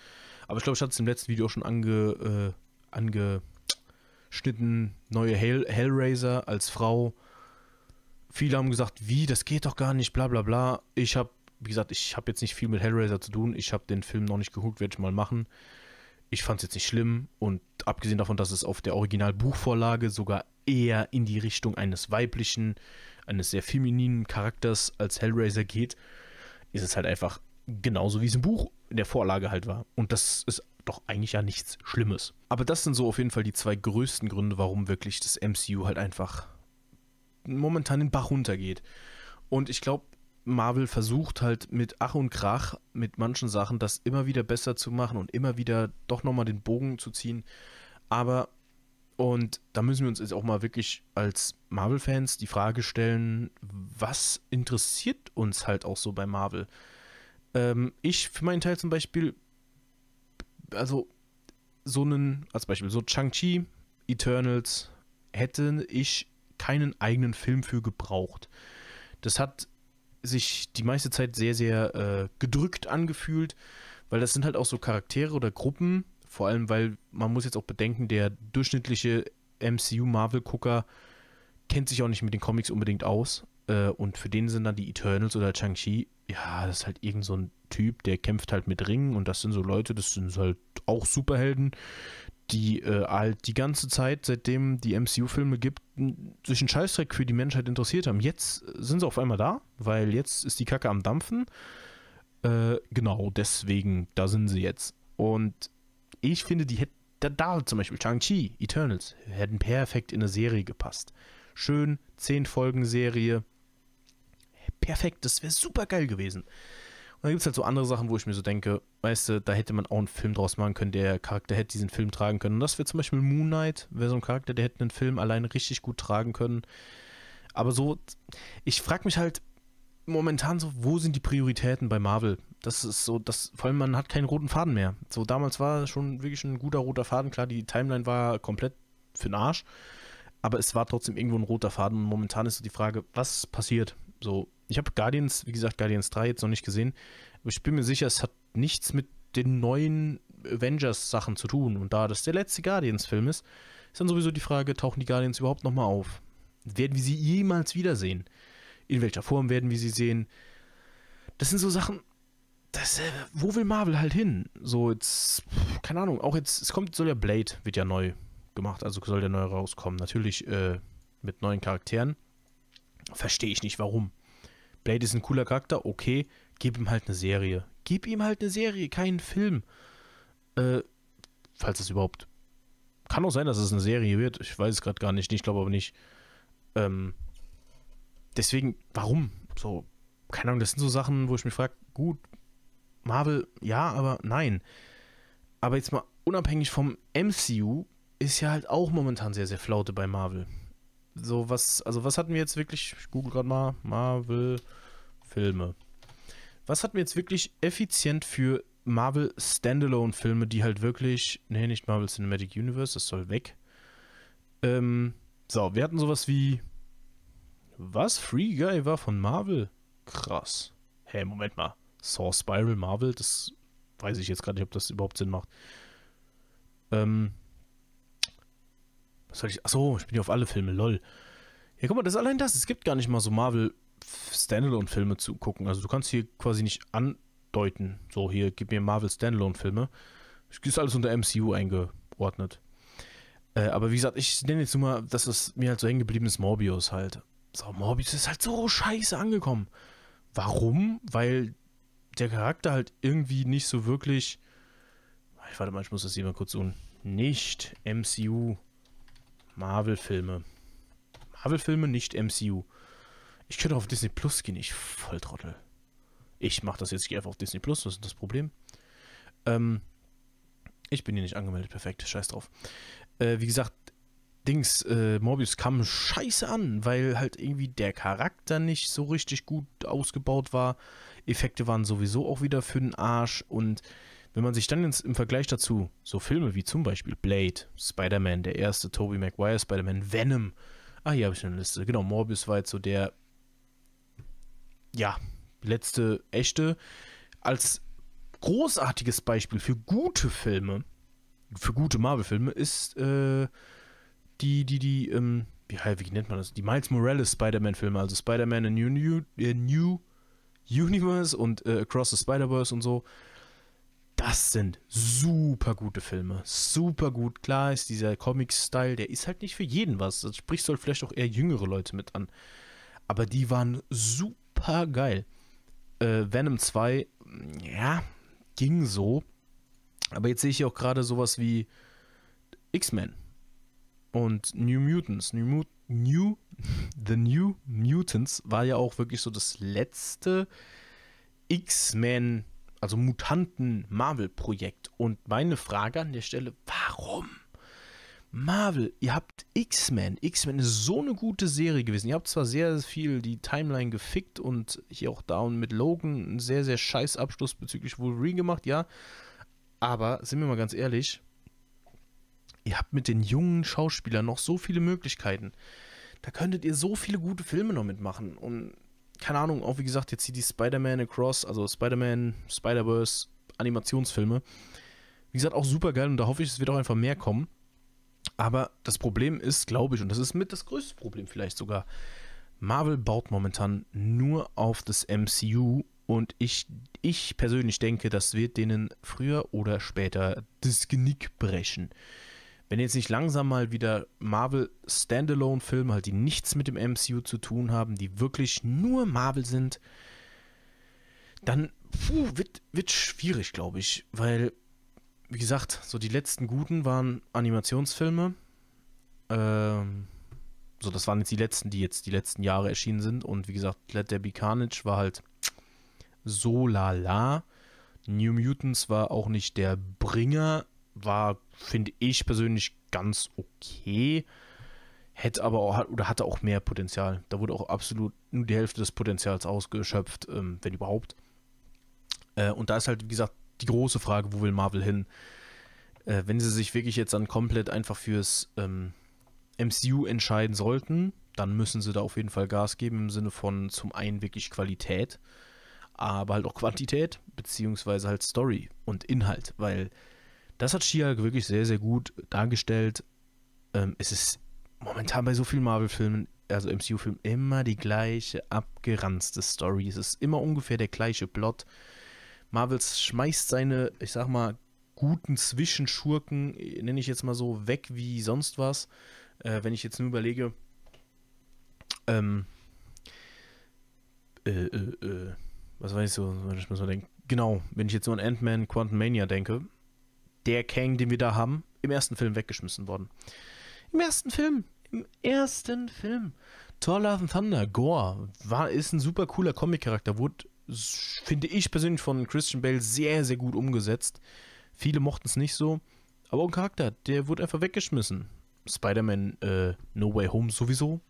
Aber ich glaube, ich hatte es im letzten Video auch schon ange, äh, angeschnitten. Neue Hell, Hellraiser als Frau. Viele haben gesagt, wie, das geht doch gar nicht, bla bla bla. Ich habe, wie gesagt, ich habe jetzt nicht viel mit Hellraiser zu tun. Ich habe den Film noch nicht geguckt, werde ich mal machen. Ich fand es jetzt nicht schlimm und abgesehen davon, dass es auf der Originalbuchvorlage sogar eher in die Richtung eines weiblichen, eines sehr femininen Charakters als Hellraiser geht, ist es halt einfach genauso wie es im Buch in der Vorlage halt war. Und das ist doch eigentlich ja nichts Schlimmes. Aber das sind so auf jeden Fall die zwei größten Gründe, warum wirklich das MCU halt einfach momentan den Bach runtergeht. Und ich glaube, Marvel versucht halt mit Ach und Krach, mit manchen Sachen, das immer wieder besser zu machen und immer wieder doch nochmal den Bogen zu ziehen. Aber und da müssen wir uns jetzt auch mal wirklich als Marvel-Fans die Frage stellen, was interessiert uns halt auch so bei Marvel? Ähm, ich für meinen Teil zum Beispiel, also so einen, als Beispiel, so Chang-Chi, Eternals, hätte ich keinen eigenen Film für gebraucht. Das hat sich die meiste Zeit sehr, sehr äh, gedrückt angefühlt, weil das sind halt auch so Charaktere oder Gruppen, vor allem, weil man muss jetzt auch bedenken, der durchschnittliche MCU-Marvel-Gucker kennt sich auch nicht mit den Comics unbedingt aus. Äh, und für den sind dann die Eternals oder Chang-Chi, ja, das ist halt irgend so ein Typ, der kämpft halt mit Ringen und das sind so Leute, das sind halt auch Superhelden, die äh, halt die ganze Zeit, seitdem die MCU-Filme gibt, sich einen Scheißdreck für die Menschheit interessiert haben. Jetzt sind sie auf einmal da, weil jetzt ist die Kacke am Dampfen. Äh, genau, deswegen, da sind sie jetzt. Und ich finde, die hätte da, da zum Beispiel chang chi Eternals, hätten perfekt in eine Serie gepasst. Schön, 10 Folgen Serie. Perfekt, das wäre super geil gewesen. Und dann gibt es halt so andere Sachen, wo ich mir so denke, weißt du, da hätte man auch einen Film draus machen können, der Charakter hätte diesen Film tragen können. Und das wäre zum Beispiel Moon Knight, wäre so ein Charakter, der hätte einen Film allein richtig gut tragen können. Aber so, ich frage mich halt momentan so, wo sind die Prioritäten bei Marvel? Das ist so, das, vor allem man hat keinen roten Faden mehr. So damals war schon wirklich ein guter roter Faden. Klar, die Timeline war komplett für den Arsch, aber es war trotzdem irgendwo ein roter Faden. Und momentan ist so die Frage, was passiert? So, ich habe Guardians, wie gesagt, Guardians 3 jetzt noch nicht gesehen, aber ich bin mir sicher, es hat nichts mit den neuen Avengers-Sachen zu tun. Und da das der letzte Guardians-Film ist, ist dann sowieso die Frage, tauchen die Guardians überhaupt nochmal auf? Werden wir sie jemals wiedersehen? In welcher Form werden wir sie sehen? Das sind so Sachen, das, wo will Marvel halt hin? So, jetzt, keine Ahnung, auch jetzt, es kommt, soll ja Blade, wird ja neu gemacht, also soll der neu rauskommen. Natürlich äh, mit neuen Charakteren. Verstehe ich nicht, warum. Blade ist ein cooler Charakter, okay, gib ihm halt eine Serie. Gib ihm halt eine Serie, keinen Film. Äh, falls es überhaupt. Kann auch sein, dass es eine Serie wird. Ich weiß es gerade gar nicht. Ich glaube aber nicht. Ähm, deswegen, warum? So, keine Ahnung, das sind so Sachen, wo ich mich frage, gut, Marvel ja, aber nein. Aber jetzt mal unabhängig vom MCU ist ja halt auch momentan sehr, sehr Flaute bei Marvel. So was, also was hatten wir jetzt wirklich, ich google gerade mal, Marvel Filme. Was hatten wir jetzt wirklich effizient für Marvel Standalone Filme, die halt wirklich, nee, nicht Marvel Cinematic Universe, das soll weg. Ähm, so, wir hatten sowas wie, was, Free Guy war von Marvel? Krass. Hey, Moment mal. Saw Spiral Marvel, das weiß ich jetzt gerade nicht, ob das überhaupt Sinn macht. Ähm, was soll ich? Achso, ich bin hier auf alle Filme, lol. Ja, guck mal, das ist allein das. Es gibt gar nicht mal so Marvel Standalone-Filme zu gucken. Also du kannst hier quasi nicht andeuten. So, hier, gib mir Marvel Standalone-Filme. Ist alles unter MCU eingeordnet. Äh, aber wie gesagt, ich nenne jetzt nur mal, dass es mir halt so hängen geblieben ist, Morbius halt. So, Morbius ist halt so scheiße angekommen. Warum? Weil der Charakter halt irgendwie nicht so wirklich. Ich warte mal, ich muss das hier mal kurz suchen. Nicht MCU. Marvel-Filme. Marvel-Filme, nicht MCU. Ich könnte auf Disney Plus gehen, ich Volltrottel. Ich mache das jetzt, ich einfach auf Disney Plus, was ist das Problem? Ähm, ich bin hier nicht angemeldet, perfekt, scheiß drauf. Äh, wie gesagt, Dings, äh, Morbius kam scheiße an, weil halt irgendwie der Charakter nicht so richtig gut ausgebaut war. Effekte waren sowieso auch wieder für den Arsch. Und wenn man sich dann ins, im Vergleich dazu so Filme wie zum Beispiel Blade, Spider-Man, der erste, Tobey Maguire, Spider-Man, Venom, ah, hier habe ich eine Liste, genau, Morbius war jetzt so der, ja, letzte echte, als großartiges Beispiel für gute Filme, für gute Marvel-Filme, ist äh, die, die, die, ähm, wie, wie nennt man das? Die Miles Morales Spider-Man-Filme, also Spider-Man A New, New, A New Universe und äh, Across the Spider-Verse und so. Das sind super gute Filme. Super gut. Klar ist dieser Comic-Style, der ist halt nicht für jeden was. Das spricht halt vielleicht auch eher jüngere Leute mit an. Aber die waren super geil. Äh, Venom 2, ja, ging so. Aber jetzt sehe ich auch gerade sowas wie X-Men und New Mutants. New, Mut New The New Mutants war ja auch wirklich so das letzte X-Men, also Mutanten-Marvel-Projekt. Und meine Frage an der Stelle, warum? Marvel, ihr habt X-Men. X-Men ist so eine gute Serie gewesen. Ihr habt zwar sehr viel die Timeline gefickt und hier auch da und mit Logan einen sehr, sehr scheiß Abschluss bezüglich Wolverine gemacht, ja. Aber sind wir mal ganz ehrlich, ihr habt mit den jungen Schauspielern noch so viele Möglichkeiten. Da könntet ihr so viele gute Filme noch mitmachen. Und keine Ahnung, auch wie gesagt, jetzt hier die Spider-Man Across, also Spider-Man, Spider-Verse, Animationsfilme. Wie gesagt, auch super geil und da hoffe ich, es wird auch einfach mehr kommen. Aber das Problem ist, glaube ich, und das ist mit das größte Problem vielleicht sogar, Marvel baut momentan nur auf das MCU und ich, ich persönlich denke, das wird denen früher oder später das Genick brechen wenn jetzt nicht langsam mal wieder Marvel Standalone-Filme, halt die nichts mit dem MCU zu tun haben, die wirklich nur Marvel sind, dann puh, wird, wird schwierig, glaube ich. Weil, wie gesagt, so die letzten guten waren Animationsfilme. Ähm, so, das waren jetzt die letzten, die jetzt die letzten Jahre erschienen sind. Und wie gesagt, Let There Be Carnage war halt so lala. New Mutants war auch nicht der Bringer war, finde ich persönlich, ganz okay. Hätte aber auch, oder hatte auch mehr Potenzial. Da wurde auch absolut nur die Hälfte des Potenzials ausgeschöpft, ähm, wenn überhaupt. Äh, und da ist halt, wie gesagt, die große Frage, wo will Marvel hin? Äh, wenn sie sich wirklich jetzt dann komplett einfach fürs ähm, MCU entscheiden sollten, dann müssen sie da auf jeden Fall Gas geben im Sinne von zum einen wirklich Qualität, aber halt auch Quantität, beziehungsweise halt Story und Inhalt, weil das hat she wirklich sehr, sehr gut dargestellt. Ähm, es ist momentan bei so vielen Marvel-Filmen, also MCU-Filmen, immer die gleiche abgeranzte Story. Es ist immer ungefähr der gleiche Plot. Marvel schmeißt seine, ich sag mal, guten Zwischenschurken, nenne ich jetzt mal so, weg wie sonst was. Äh, wenn ich jetzt nur überlege, ähm, äh, äh, äh, was weiß ich so, ich was man denkt. Genau, wenn ich jetzt so an Ant-Man Quantum Mania denke, der Kang, den wir da haben, im ersten Film weggeschmissen worden. Im ersten Film, im ersten Film. Thor Love and Thunder, Gore, war, ist ein super cooler Comic-Charakter, wurde, finde ich persönlich, von Christian Bale sehr, sehr gut umgesetzt. Viele mochten es nicht so, aber auch ein Charakter, der wurde einfach weggeschmissen. Spider-Man äh, No Way Home sowieso.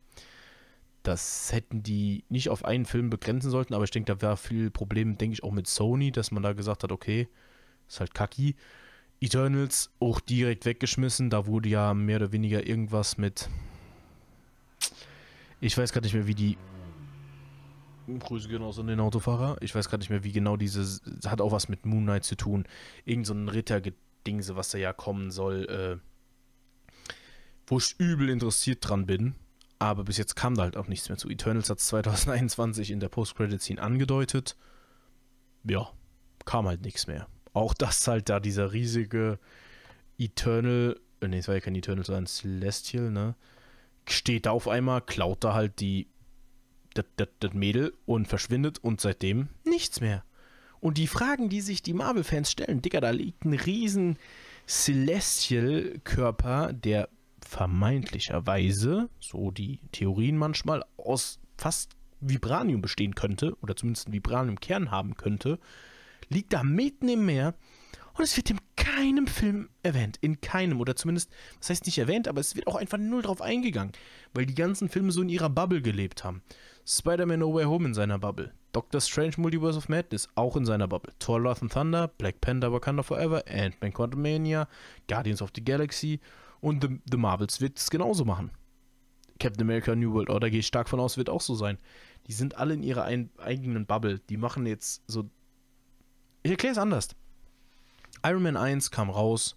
Das hätten die nicht auf einen Film begrenzen sollten, aber ich denke, da war viel Problem, denke ich, auch mit Sony, dass man da gesagt hat, okay, ist halt kacki. Eternals auch direkt weggeschmissen. Da wurde ja mehr oder weniger irgendwas mit. Ich weiß gar nicht mehr, wie die. Grüße gehen aus an den Autofahrer. Ich weiß gar nicht mehr, wie genau diese. Hat auch was mit Moon Knight zu tun. Irgend so ein Rittergedingse, was da ja kommen soll. Äh, wo ich übel interessiert dran bin. Aber bis jetzt kam da halt auch nichts mehr zu. Eternals hat 2021 in der Post-Credit-Scene angedeutet. Ja, kam halt nichts mehr. Auch das halt da dieser riesige Eternal, ne, es war ja kein Eternal, sondern Celestial, ne? Steht da auf einmal, klaut da halt die das Mädel und verschwindet und seitdem nichts mehr. Und die Fragen, die sich die Marvel-Fans stellen, Digga, da liegt ein riesen Celestial-Körper, der vermeintlicherweise, so die Theorien manchmal, aus fast Vibranium bestehen könnte oder zumindest einen Vibranium-Kern haben könnte liegt da mitten im Meer und es wird in keinem Film erwähnt. In keinem. Oder zumindest, das heißt nicht erwähnt, aber es wird auch einfach null drauf eingegangen. Weil die ganzen Filme so in ihrer Bubble gelebt haben. Spider-Man No Way Home in seiner Bubble. Doctor Strange Multiverse of Madness auch in seiner Bubble. Thor Love and Thunder, Black Panther Wakanda Forever, Ant-Man Quantumania, Guardians of the Galaxy und The, The Marvels wird es genauso machen. Captain America New World Order gehe ich stark von aus, wird auch so sein. Die sind alle in ihrer ein, eigenen Bubble. Die machen jetzt so ich erkläre es anders. Iron Man 1 kam raus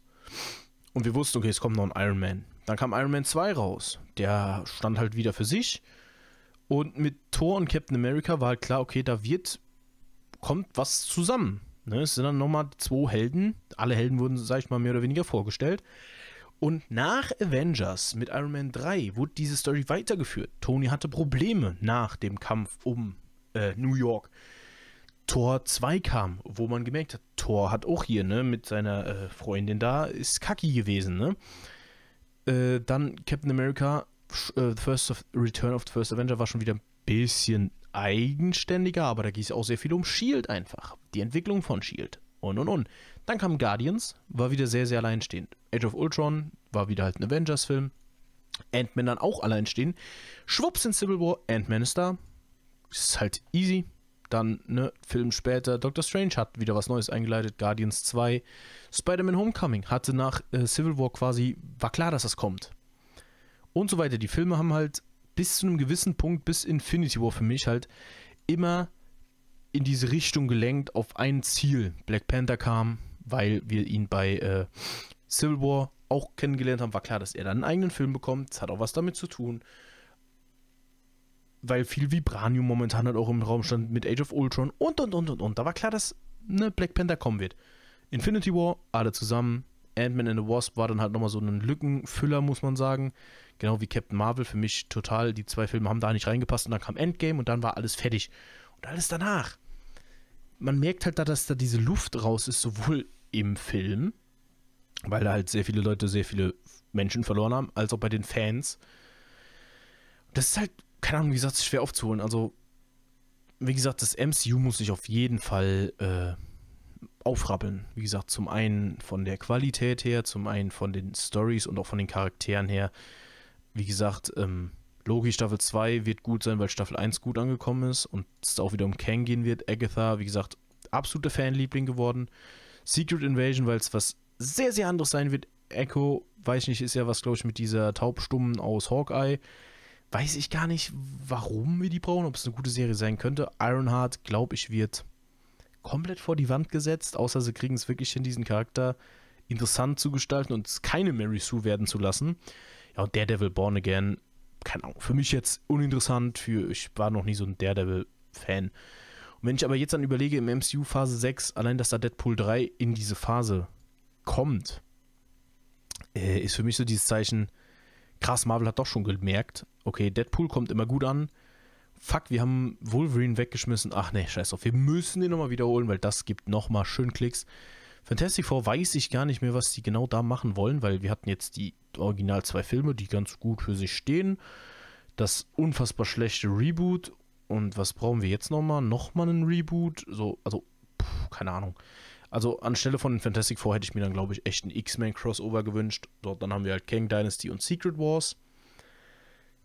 und wir wussten, okay, es kommt noch ein Iron Man. Dann kam Iron Man 2 raus. Der stand halt wieder für sich. Und mit Thor und Captain America war halt klar, okay, da wird, kommt was zusammen. Ne? Es sind dann nochmal zwei Helden. Alle Helden wurden, sag ich mal, mehr oder weniger vorgestellt. Und nach Avengers mit Iron Man 3 wurde diese Story weitergeführt. Tony hatte Probleme nach dem Kampf um äh, New York. Tor 2 kam, wo man gemerkt hat, Tor hat auch hier, ne, mit seiner äh, Freundin da, ist kacki gewesen, ne? Äh, dann Captain America, äh, First of, Return of the First Avenger war schon wieder ein bisschen eigenständiger, aber da ging es auch sehr viel um Shield einfach. Die Entwicklung von Shield. Und und und. Dann kam Guardians, war wieder sehr, sehr alleinstehend. Age of Ultron war wieder halt ein Avengers-Film. Ant-Man dann auch alleinstehend. Schwupps in Civil War, Ant-Man ist da. Ist halt easy dann, ne, Film später, Doctor Strange hat wieder was Neues eingeleitet, Guardians 2, Spider-Man Homecoming hatte nach äh, Civil War quasi, war klar, dass das kommt. Und so weiter. Die Filme haben halt bis zu einem gewissen Punkt, bis Infinity War für mich halt, immer in diese Richtung gelenkt auf ein Ziel. Black Panther kam, weil wir ihn bei äh, Civil War auch kennengelernt haben, war klar, dass er dann einen eigenen Film bekommt. Das hat auch was damit zu tun weil viel Vibranium momentan halt auch im Raum stand mit Age of Ultron und und und und und. Da war klar, dass eine Black Panther kommen wird. Infinity War, alle zusammen. Ant-Man and the Wasp war dann halt nochmal so ein Lückenfüller, muss man sagen. Genau wie Captain Marvel, für mich total. Die zwei Filme haben da nicht reingepasst und dann kam Endgame und dann war alles fertig. Und alles danach. Man merkt halt da, dass da diese Luft raus ist, sowohl im Film, weil da halt sehr viele Leute, sehr viele Menschen verloren haben, als auch bei den Fans. Das ist halt keine Ahnung, wie gesagt, es ist schwer aufzuholen. Also, wie gesagt, das MCU muss sich auf jeden Fall äh, aufrappeln. Wie gesagt, zum einen von der Qualität her, zum einen von den Stories und auch von den Charakteren her. Wie gesagt, ähm, Loki Staffel 2 wird gut sein, weil Staffel 1 gut angekommen ist und es auch wieder um Kang gehen wird. Agatha, wie gesagt, absoluter Fanliebling geworden. Secret Invasion, weil es was sehr, sehr anderes sein wird. Echo, weiß nicht, ist ja was, glaube ich, mit dieser Taubstummen aus Hawkeye weiß ich gar nicht, warum wir die brauchen, ob es eine gute Serie sein könnte. Ironheart, glaube ich, wird komplett vor die Wand gesetzt, außer sie kriegen es wirklich hin, diesen Charakter interessant zu gestalten und keine Mary Sue werden zu lassen. Ja, und Daredevil Born Again, keine Ahnung, für mich jetzt uninteressant, für ich war noch nie so ein Daredevil-Fan. Und wenn ich aber jetzt dann überlege, im MCU Phase 6, allein dass da Deadpool 3 in diese Phase kommt, äh, ist für mich so dieses Zeichen, krass, Marvel hat doch schon gemerkt, okay, Deadpool kommt immer gut an. Fuck, wir haben Wolverine weggeschmissen. Ach nee, scheiß auf, wir müssen den nochmal wiederholen, weil das gibt nochmal schön Klicks. Fantastic Four weiß ich gar nicht mehr, was die genau da machen wollen, weil wir hatten jetzt die original zwei Filme, die ganz gut für sich stehen. Das unfassbar schlechte Reboot. Und was brauchen wir jetzt nochmal? Nochmal einen Reboot? So, also, pff, keine Ahnung. Also anstelle von Fantastic Four hätte ich mir dann, glaube ich, echt einen X-Men-Crossover gewünscht. Dort dann haben wir halt Kang Dynasty und Secret Wars.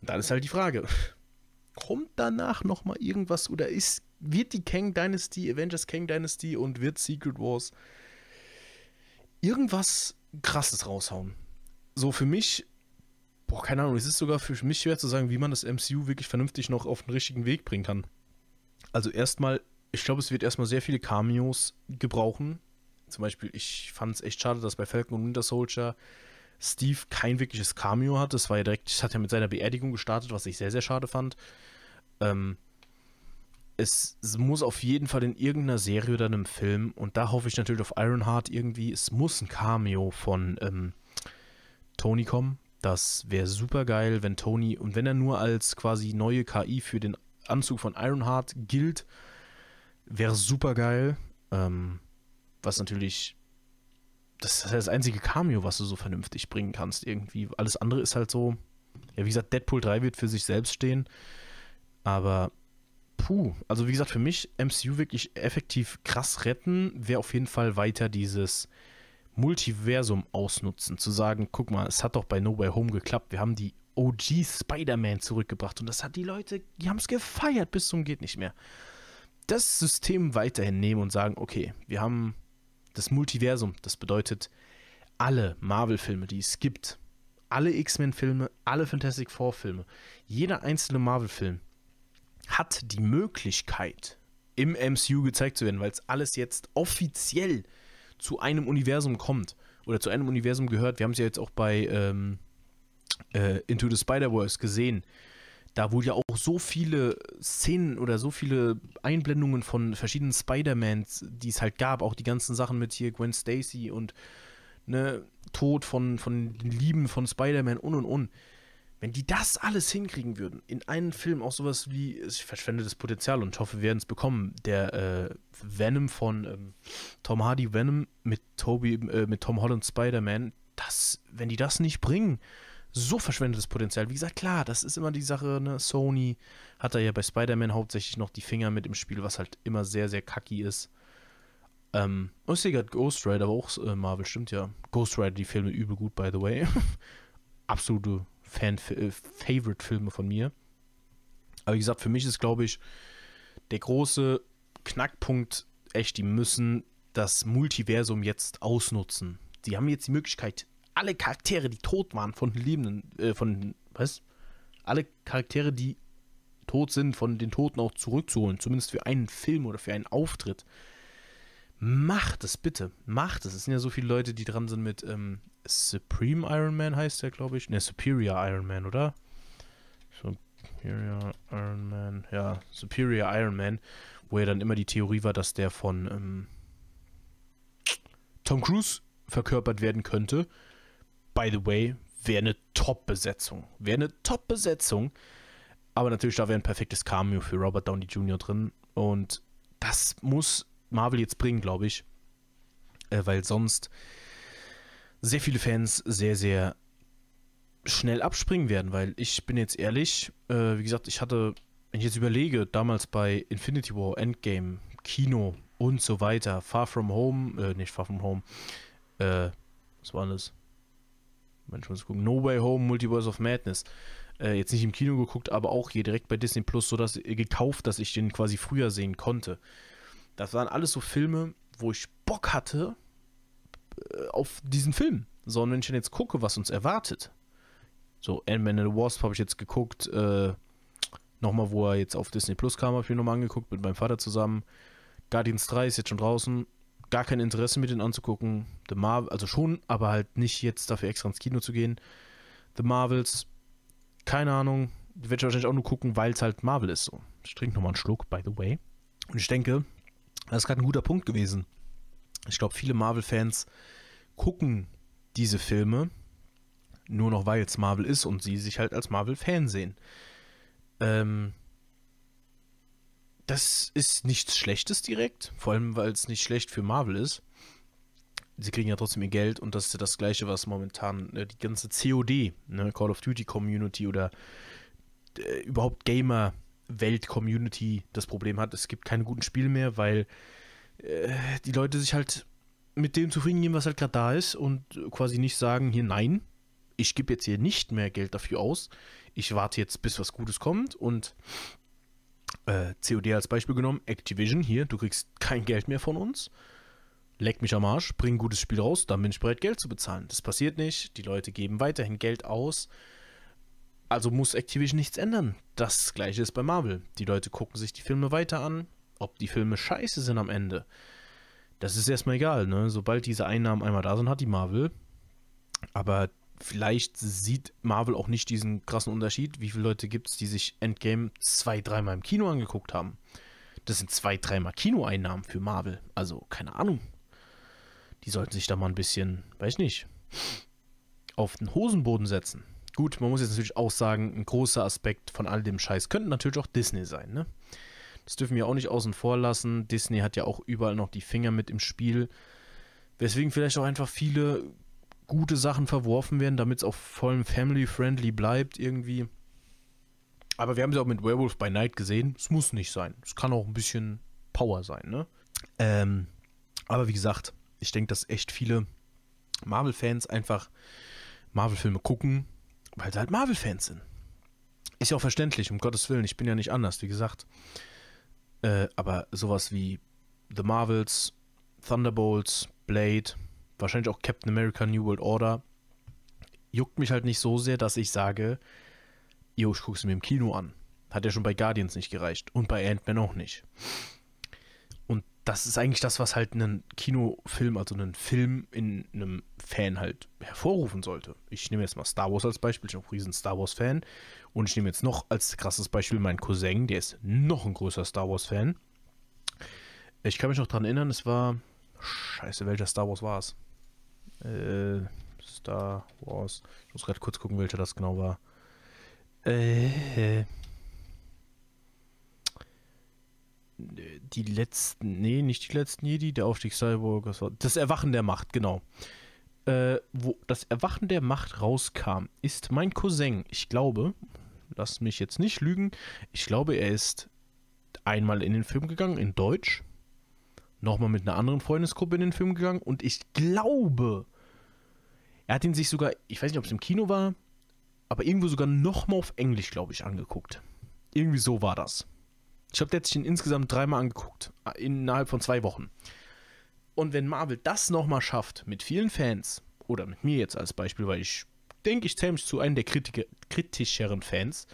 Und dann ist halt die Frage, kommt danach nochmal irgendwas oder ist, wird die Kang Dynasty, Avengers Kang Dynasty und wird Secret Wars irgendwas krasses raushauen? So für mich, boah, keine Ahnung, es ist sogar für mich schwer zu sagen, wie man das MCU wirklich vernünftig noch auf den richtigen Weg bringen kann. Also erstmal ich glaube, es wird erstmal sehr viele Cameos gebrauchen. Zum Beispiel, ich fand es echt schade, dass bei Falcon und Winter Soldier Steve kein wirkliches Cameo hat. Das war ja direkt, das hat ja mit seiner Beerdigung gestartet, was ich sehr, sehr schade fand. Ähm, es, es, muss auf jeden Fall in irgendeiner Serie oder einem Film, und da hoffe ich natürlich auf Ironheart irgendwie, es muss ein Cameo von ähm, Tony kommen. Das wäre super geil, wenn Tony, und wenn er nur als quasi neue KI für den Anzug von Ironheart gilt, Wäre super geil. Ähm, was natürlich. Das ist das einzige Cameo, was du so vernünftig bringen kannst, irgendwie. Alles andere ist halt so. Ja, wie gesagt, Deadpool 3 wird für sich selbst stehen. Aber puh, also wie gesagt, für mich MCU wirklich effektiv krass retten, wäre auf jeden Fall weiter dieses Multiversum ausnutzen. Zu sagen, guck mal, es hat doch bei No Way Home geklappt. Wir haben die OG Spider-Man zurückgebracht und das hat die Leute, die haben es gefeiert bis zum geht nicht mehr das System weiterhin nehmen und sagen, okay, wir haben das Multiversum, das bedeutet alle Marvel-Filme, die es gibt, alle X-Men-Filme, alle Fantastic Four-Filme, jeder einzelne Marvel-Film hat die Möglichkeit, im MCU gezeigt zu werden, weil es alles jetzt offiziell zu einem Universum kommt oder zu einem Universum gehört. Wir haben es ja jetzt auch bei ähm, äh, Into the Spider-Verse gesehen, da wohl ja auch so viele Szenen oder so viele Einblendungen von verschiedenen Spider-Mans, die es halt gab, auch die ganzen Sachen mit hier Gwen Stacy und ne, Tod von, von den Lieben von Spider-Man und und und. Wenn die das alles hinkriegen würden, in einem Film auch sowas wie, ich verschwende das Potenzial und hoffe, wir werden es bekommen, der äh, Venom von ähm, Tom Hardy Venom mit, Toby, äh, mit Tom Holland Spider-Man, das, wenn die das nicht bringen, so verschwendetes Potenzial. Wie gesagt, klar, das ist immer die Sache, ne? Sony hat da ja bei Spider-Man hauptsächlich noch die Finger mit im Spiel, was halt immer sehr, sehr kacki ist. Ähm, und ich hat Ghost Rider, aber auch äh, Marvel, stimmt ja. Ghost Rider, die Filme übel gut, by the way. Absolute Fan-Favorite-Filme äh, von mir. Aber wie gesagt, für mich ist, glaube ich, der große Knackpunkt echt, die müssen das Multiversum jetzt ausnutzen. Die haben jetzt die Möglichkeit, alle Charaktere, die tot waren von den Lebenden, äh, von, was? Alle Charaktere, die tot sind, von den Toten auch zurückzuholen, zumindest für einen Film oder für einen Auftritt. Macht es bitte, macht es. Es sind ja so viele Leute, die dran sind mit ähm, Supreme Iron Man heißt der, glaube ich. Ne, Superior Iron Man, oder? Superior Iron Man, ja, Superior Iron Man, wo ja dann immer die Theorie war, dass der von ähm, Tom Cruise verkörpert werden könnte by the way, wäre eine Top-Besetzung. Wäre eine Top-Besetzung. Aber natürlich, da wäre ein perfektes Cameo für Robert Downey Jr. drin. Und das muss Marvel jetzt bringen, glaube ich. Äh, weil sonst sehr viele Fans sehr, sehr schnell abspringen werden. Weil ich bin jetzt ehrlich, äh, wie gesagt, ich hatte, wenn ich jetzt überlege, damals bei Infinity War, Endgame, Kino und so weiter, Far From Home, äh, nicht Far From Home, äh, was war das? Mensch, muss gucken. No Way Home, Multiverse of Madness. Äh, jetzt nicht im Kino geguckt, aber auch hier direkt bei Disney Plus, so dass äh, gekauft, dass ich den quasi früher sehen konnte. Das waren alles so Filme, wo ich Bock hatte äh, auf diesen Film. So, und wenn ich dann jetzt gucke, was uns erwartet. So, Ant-Man and the Wasp habe ich jetzt geguckt, äh, nochmal, wo er jetzt auf Disney Plus kam, habe ich mir nochmal angeguckt, mit meinem Vater zusammen. Guardians 3 ist jetzt schon draußen gar kein Interesse, mit den anzugucken. The Marvel, also schon, aber halt nicht jetzt dafür extra ins Kino zu gehen. The Marvels, keine Ahnung, die werde ich wahrscheinlich auch nur gucken, weil es halt Marvel ist. So. Ich trinke nochmal einen Schluck, by the way. Und ich denke, das ist gerade ein guter Punkt gewesen. Ich glaube, viele Marvel-Fans gucken diese Filme nur noch, weil es Marvel ist und sie sich halt als Marvel-Fan sehen. Ähm, das ist nichts Schlechtes direkt, vor allem weil es nicht schlecht für Marvel ist. Sie kriegen ja trotzdem ihr Geld und das ist ja das Gleiche, was momentan ne, die ganze COD, ne, Call of Duty Community oder äh, überhaupt Gamer-Welt-Community das Problem hat. Es gibt keine guten Spiele mehr, weil äh, die Leute sich halt mit dem zufrieden geben, was halt gerade da ist und quasi nicht sagen, hier nein, ich gebe jetzt hier nicht mehr Geld dafür aus. Ich warte jetzt, bis was Gutes kommt und äh, COD als Beispiel genommen, Activision, hier, du kriegst kein Geld mehr von uns. Leck mich am Arsch, bring ein gutes Spiel raus, dann bin ich bereit, Geld zu bezahlen. Das passiert nicht, die Leute geben weiterhin Geld aus. Also muss Activision nichts ändern. Das gleiche ist bei Marvel. Die Leute gucken sich die Filme weiter an, ob die Filme scheiße sind am Ende. Das ist erstmal egal, ne? Sobald diese Einnahmen einmal da sind, hat die Marvel. Aber vielleicht sieht Marvel auch nicht diesen krassen Unterschied. Wie viele Leute gibt es, die sich Endgame zwei, dreimal im Kino angeguckt haben? Das sind zwei, dreimal Kinoeinnahmen für Marvel. Also, keine Ahnung. Die sollten sich da mal ein bisschen, weiß nicht, auf den Hosenboden setzen. Gut, man muss jetzt natürlich auch sagen, ein großer Aspekt von all dem Scheiß könnte natürlich auch Disney sein, ne? Das dürfen wir auch nicht außen vor lassen. Disney hat ja auch überall noch die Finger mit im Spiel. Weswegen vielleicht auch einfach viele gute Sachen verworfen werden, damit es auch voll family-friendly bleibt irgendwie. Aber wir haben sie auch mit Werewolf by Night gesehen. Es muss nicht sein. Es kann auch ein bisschen Power sein, ne? Ähm, aber wie gesagt, ich denke, dass echt viele Marvel-Fans einfach Marvel-Filme gucken, weil sie halt Marvel-Fans sind. Ist ja auch verständlich, um Gottes Willen. Ich bin ja nicht anders, wie gesagt. Äh, aber sowas wie The Marvels, Thunderbolts, Blade, wahrscheinlich auch Captain America New World Order, juckt mich halt nicht so sehr, dass ich sage, yo, ich gucke es mir im Kino an. Hat ja schon bei Guardians nicht gereicht und bei Ant-Man auch nicht. Und das ist eigentlich das, was halt einen Kinofilm, also einen Film in einem Fan halt hervorrufen sollte. Ich nehme jetzt mal Star Wars als Beispiel, ich bin auch ein riesen Star Wars-Fan. Und ich nehme jetzt noch als krasses Beispiel meinen Cousin, der ist noch ein größer Star Wars-Fan. Ich kann mich noch daran erinnern, es war. Scheiße, welcher Star Wars war es? Äh, Star Wars. Ich muss gerade kurz gucken, welcher das genau war. Äh, äh die letzten, nee, nicht die letzten Jedi, der Aufstieg Cyborg, das, war, das Erwachen der Macht, genau. Äh, wo das Erwachen der Macht rauskam, ist mein Cousin, ich glaube, lass mich jetzt nicht lügen, ich glaube, er ist einmal in den Film gegangen, in Deutsch, nochmal mit einer anderen Freundesgruppe in den Film gegangen und ich glaube, er hat ihn sich sogar, ich weiß nicht, ob es im Kino war, aber irgendwo sogar nochmal auf Englisch, glaube ich, angeguckt. Irgendwie so war das. Ich glaube, der hat sich ihn insgesamt dreimal angeguckt, äh, innerhalb von zwei Wochen. Und wenn Marvel das nochmal schafft, mit vielen Fans, oder mit mir jetzt als Beispiel, weil ich denke, ich zähle mich zu einem der Kritiker, kritischeren Fans,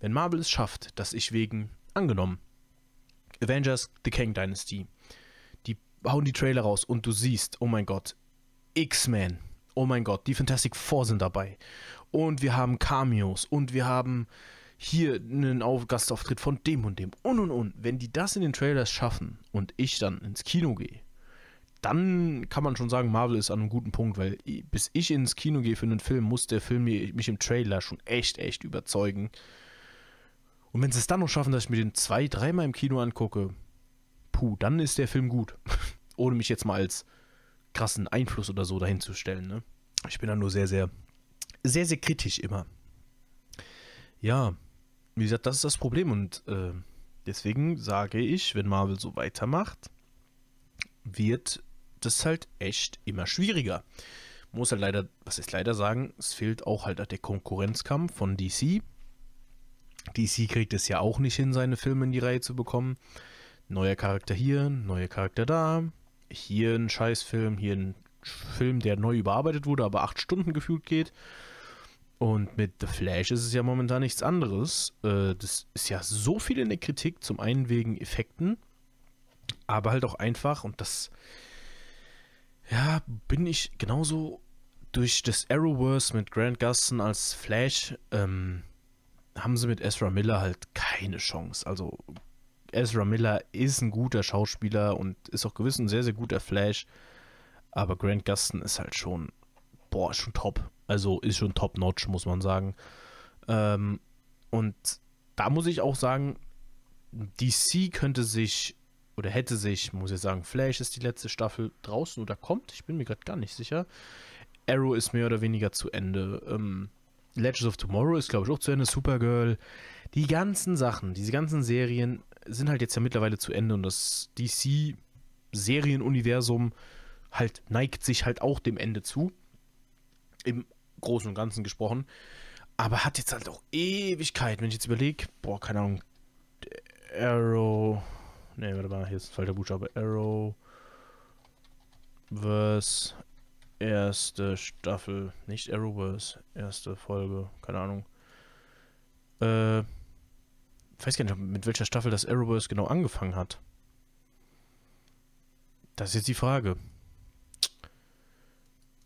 wenn Marvel es schafft, dass ich wegen, angenommen, Avengers The Kang Dynasty, die hauen die Trailer raus und du siehst, oh mein Gott, X-Men, oh mein Gott, die Fantastic Four sind dabei. Und wir haben Cameos und wir haben hier einen Gastauftritt von dem und dem und und und. Wenn die das in den Trailers schaffen und ich dann ins Kino gehe, dann kann man schon sagen, Marvel ist an einem guten Punkt, weil bis ich ins Kino gehe für einen Film, muss der Film mich im Trailer schon echt, echt überzeugen. Und wenn sie es dann noch schaffen, dass ich mir den zwei, dreimal im Kino angucke, puh, dann ist der Film gut. Ohne mich jetzt mal als krassen Einfluss oder so dahin zu stellen. Ne? Ich bin da nur sehr, sehr, sehr, sehr kritisch immer. Ja, wie gesagt, das ist das Problem und äh, deswegen sage ich, wenn Marvel so weitermacht, wird das halt echt immer schwieriger. muss halt leider, was ist leider sagen, es fehlt auch halt der Konkurrenzkampf von DC. DC kriegt es ja auch nicht hin, seine Filme in die Reihe zu bekommen. Neuer Charakter hier, neuer Charakter da, hier ein Scheißfilm, hier ein Film, der neu überarbeitet wurde, aber acht Stunden gefühlt geht. Und mit The Flash ist es ja momentan nichts anderes. Äh, das ist ja so viel in der Kritik, zum einen wegen Effekten, aber halt auch einfach, und das, ja, bin ich genauso durch das Arrowverse mit Grant Gustin als Flash, ähm, haben sie mit Ezra Miller halt keine Chance. Also Ezra Miller ist ein guter Schauspieler und ist auch gewiss ein sehr, sehr guter Flash. Aber Grant Gustin ist halt schon, boah, schon top. Also ist schon top-notch, muss man sagen. Ähm, und da muss ich auch sagen, DC könnte sich oder hätte sich, muss ich sagen, Flash ist die letzte Staffel draußen oder kommt, ich bin mir gerade gar nicht sicher. Arrow ist mehr oder weniger zu Ende. Ähm, Legends of Tomorrow ist, glaube ich, auch zu Ende. Supergirl. Die ganzen Sachen, diese ganzen Serien sind halt jetzt ja mittlerweile zu Ende und das DC-Serienuniversum halt neigt sich halt auch dem Ende zu. Im Großen und Ganzen gesprochen. Aber hat jetzt halt auch Ewigkeit, wenn ich jetzt überlege, boah, keine Ahnung, Arrow. Ne, warte mal, hier ist ein falscher Buchstabe. Arrow. Verse. Erste Staffel. Nicht Arrow Arrowverse. Erste Folge. Keine Ahnung. Äh, ich weiß gar nicht, mit welcher Staffel das Arrowverse genau angefangen hat. Das ist jetzt die Frage.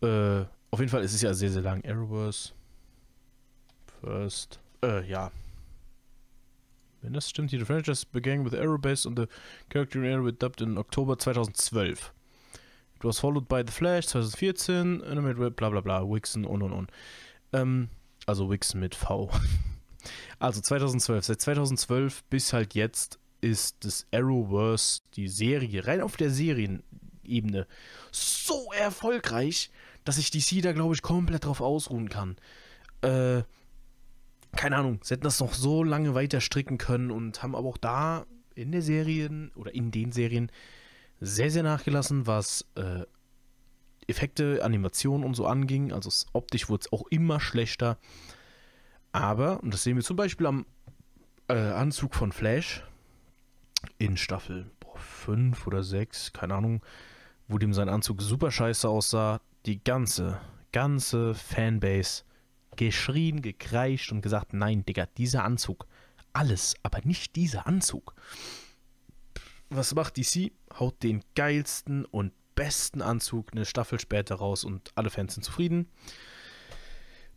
Äh, auf jeden Fall ist es ja sehr, sehr lang. Arrowverse. First. Äh, ja. Wenn das stimmt, die the franchise began with Arrowbase und the character in Arrow dubbed in Oktober 2012. It was followed by The Flash 2014, Animated Web, bla bla bla, Wixen und und und. Ähm, also Wixen mit V. Also 2012, seit 2012 bis halt jetzt ist das Arrowverse, die Serie, rein auf der Serienebene, so erfolgreich, dass ich DC da, glaube ich, komplett drauf ausruhen kann. Äh, keine Ahnung, sie hätten das noch so lange weiter stricken können und haben aber auch da in der Serien oder in den Serien sehr, sehr nachgelassen, was äh, Effekte, Animationen und so anging. Also optisch wurde es auch immer schlechter. Aber, und das sehen wir zum Beispiel am äh, Anzug von Flash in Staffel 5 oder 6, keine Ahnung, wo dem sein Anzug super scheiße aussah, die ganze, ganze Fanbase geschrien, gekreischt und gesagt, nein, Digga, dieser Anzug. Alles, aber nicht dieser Anzug. Was macht DC? Haut den geilsten und besten Anzug eine Staffel später raus und alle Fans sind zufrieden.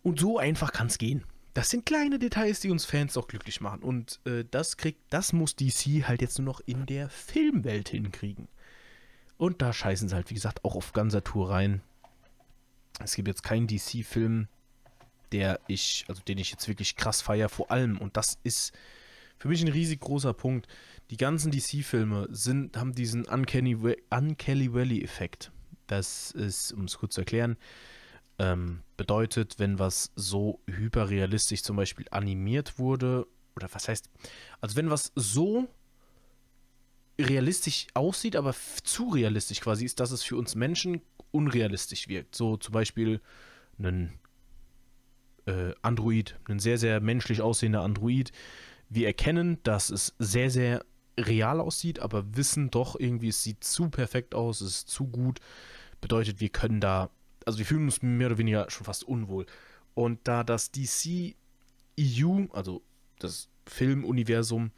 Und so einfach kann es gehen das sind kleine Details, die uns Fans auch glücklich machen. Und äh, das kriegt, das muss DC halt jetzt nur noch in der Filmwelt hinkriegen. Und da scheißen sie halt, wie gesagt, auch auf ganzer Tour rein. Es gibt jetzt keinen DC-Film, der ich, also den ich jetzt wirklich krass feiere, vor allem, und das ist für mich ein riesig großer Punkt. Die ganzen DC-Filme sind, haben diesen Uncanny, Uncanny Valley-Effekt. Das ist, um es kurz zu erklären, ähm, bedeutet, wenn was so hyperrealistisch zum Beispiel animiert wurde, oder was heißt, also wenn was so realistisch aussieht, aber zu realistisch quasi ist, dass es für uns Menschen unrealistisch wirkt. So zum Beispiel ein äh, Android, ein sehr, sehr menschlich aussehender Android. Wir erkennen, dass es sehr, sehr real aussieht, aber wissen doch irgendwie, es sieht zu perfekt aus, es ist zu gut. Bedeutet, wir können da also wir fühlen uns mehr oder weniger schon fast unwohl. Und da das DC EU, also das Filmuniversum,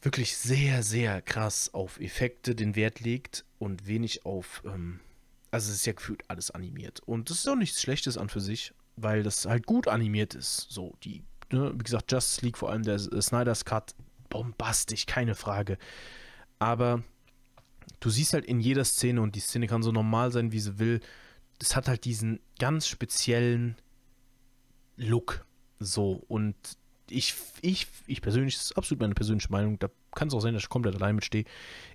wirklich sehr, sehr krass auf Effekte den Wert legt und wenig auf, ähm, also es ist ja gefühlt alles animiert. Und das ist auch nichts Schlechtes an für sich, weil das halt gut animiert ist. So, die, ne, wie gesagt, Justice League, vor allem der, der äh, Snyder's Cut, bombastisch, keine Frage. Aber du siehst halt in jeder Szene, und die Szene kann so normal sein, wie sie will, es hat halt diesen ganz speziellen Look. So, und ich, ich, ich persönlich, das ist absolut meine persönliche Meinung, da kann es auch sein, dass ich komplett allein mitstehe.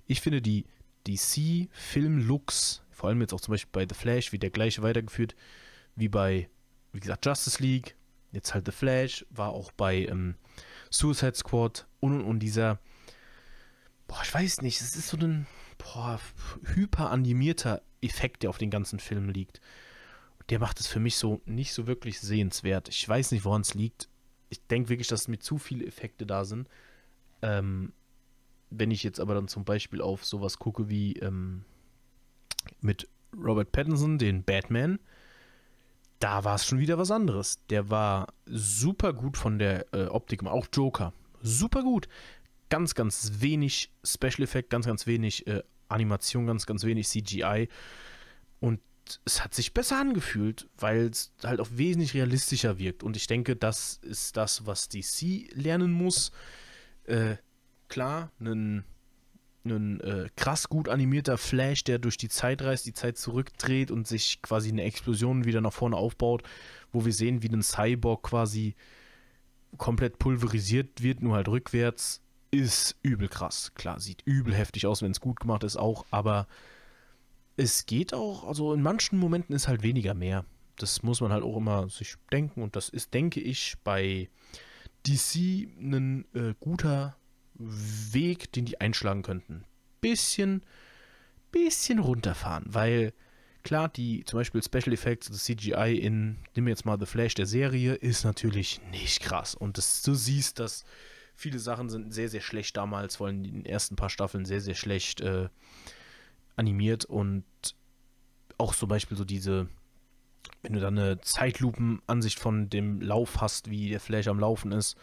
Ich finde die DC-Film-Looks, vor allem jetzt auch zum Beispiel bei The Flash, wie der gleiche weitergeführt, wie bei, wie gesagt, Justice League, jetzt halt The Flash, war auch bei ähm, Suicide Squad und, und, und dieser, boah, ich weiß nicht, es ist so ein, boah, hyperanimierter Effekt, der auf den ganzen Film liegt. Der macht es für mich so nicht so wirklich sehenswert. Ich weiß nicht, woran es liegt. Ich denke wirklich, dass mir zu viele Effekte da sind. Ähm, wenn ich jetzt aber dann zum Beispiel auf sowas gucke wie ähm, mit Robert Pattinson, den Batman, da war es schon wieder was anderes. Der war super gut von der äh, Optik, auch Joker. Super gut. Ganz, ganz wenig Special Effekt, ganz, ganz wenig äh, Animation, ganz, ganz wenig CGI. Und es hat sich besser angefühlt, weil es halt auch wesentlich realistischer wirkt. Und ich denke, das ist das, was DC lernen muss. Äh, klar, ein ein äh, krass gut animierter Flash, der durch die Zeit reist, die Zeit zurückdreht und sich quasi eine Explosion wieder nach vorne aufbaut, wo wir sehen, wie ein Cyborg quasi komplett pulverisiert wird, nur halt rückwärts ist übel krass. Klar, sieht übel heftig aus, wenn es gut gemacht ist auch, aber es geht auch, also in manchen Momenten ist halt weniger mehr. Das muss man halt auch immer sich denken und das ist, denke ich, bei DC ein äh, guter Weg, den die einschlagen könnten. Bisschen, bisschen runterfahren, weil klar, die zum Beispiel Special Effects, das CGI in, nimm jetzt mal The Flash der Serie, ist natürlich nicht krass und das, du siehst, dass Viele Sachen sind sehr, sehr schlecht damals, vor allem in den ersten paar Staffeln sehr, sehr schlecht äh, animiert und auch zum Beispiel so diese, wenn du dann eine Zeitlupenansicht von dem Lauf hast, wie der Flash am Laufen ist,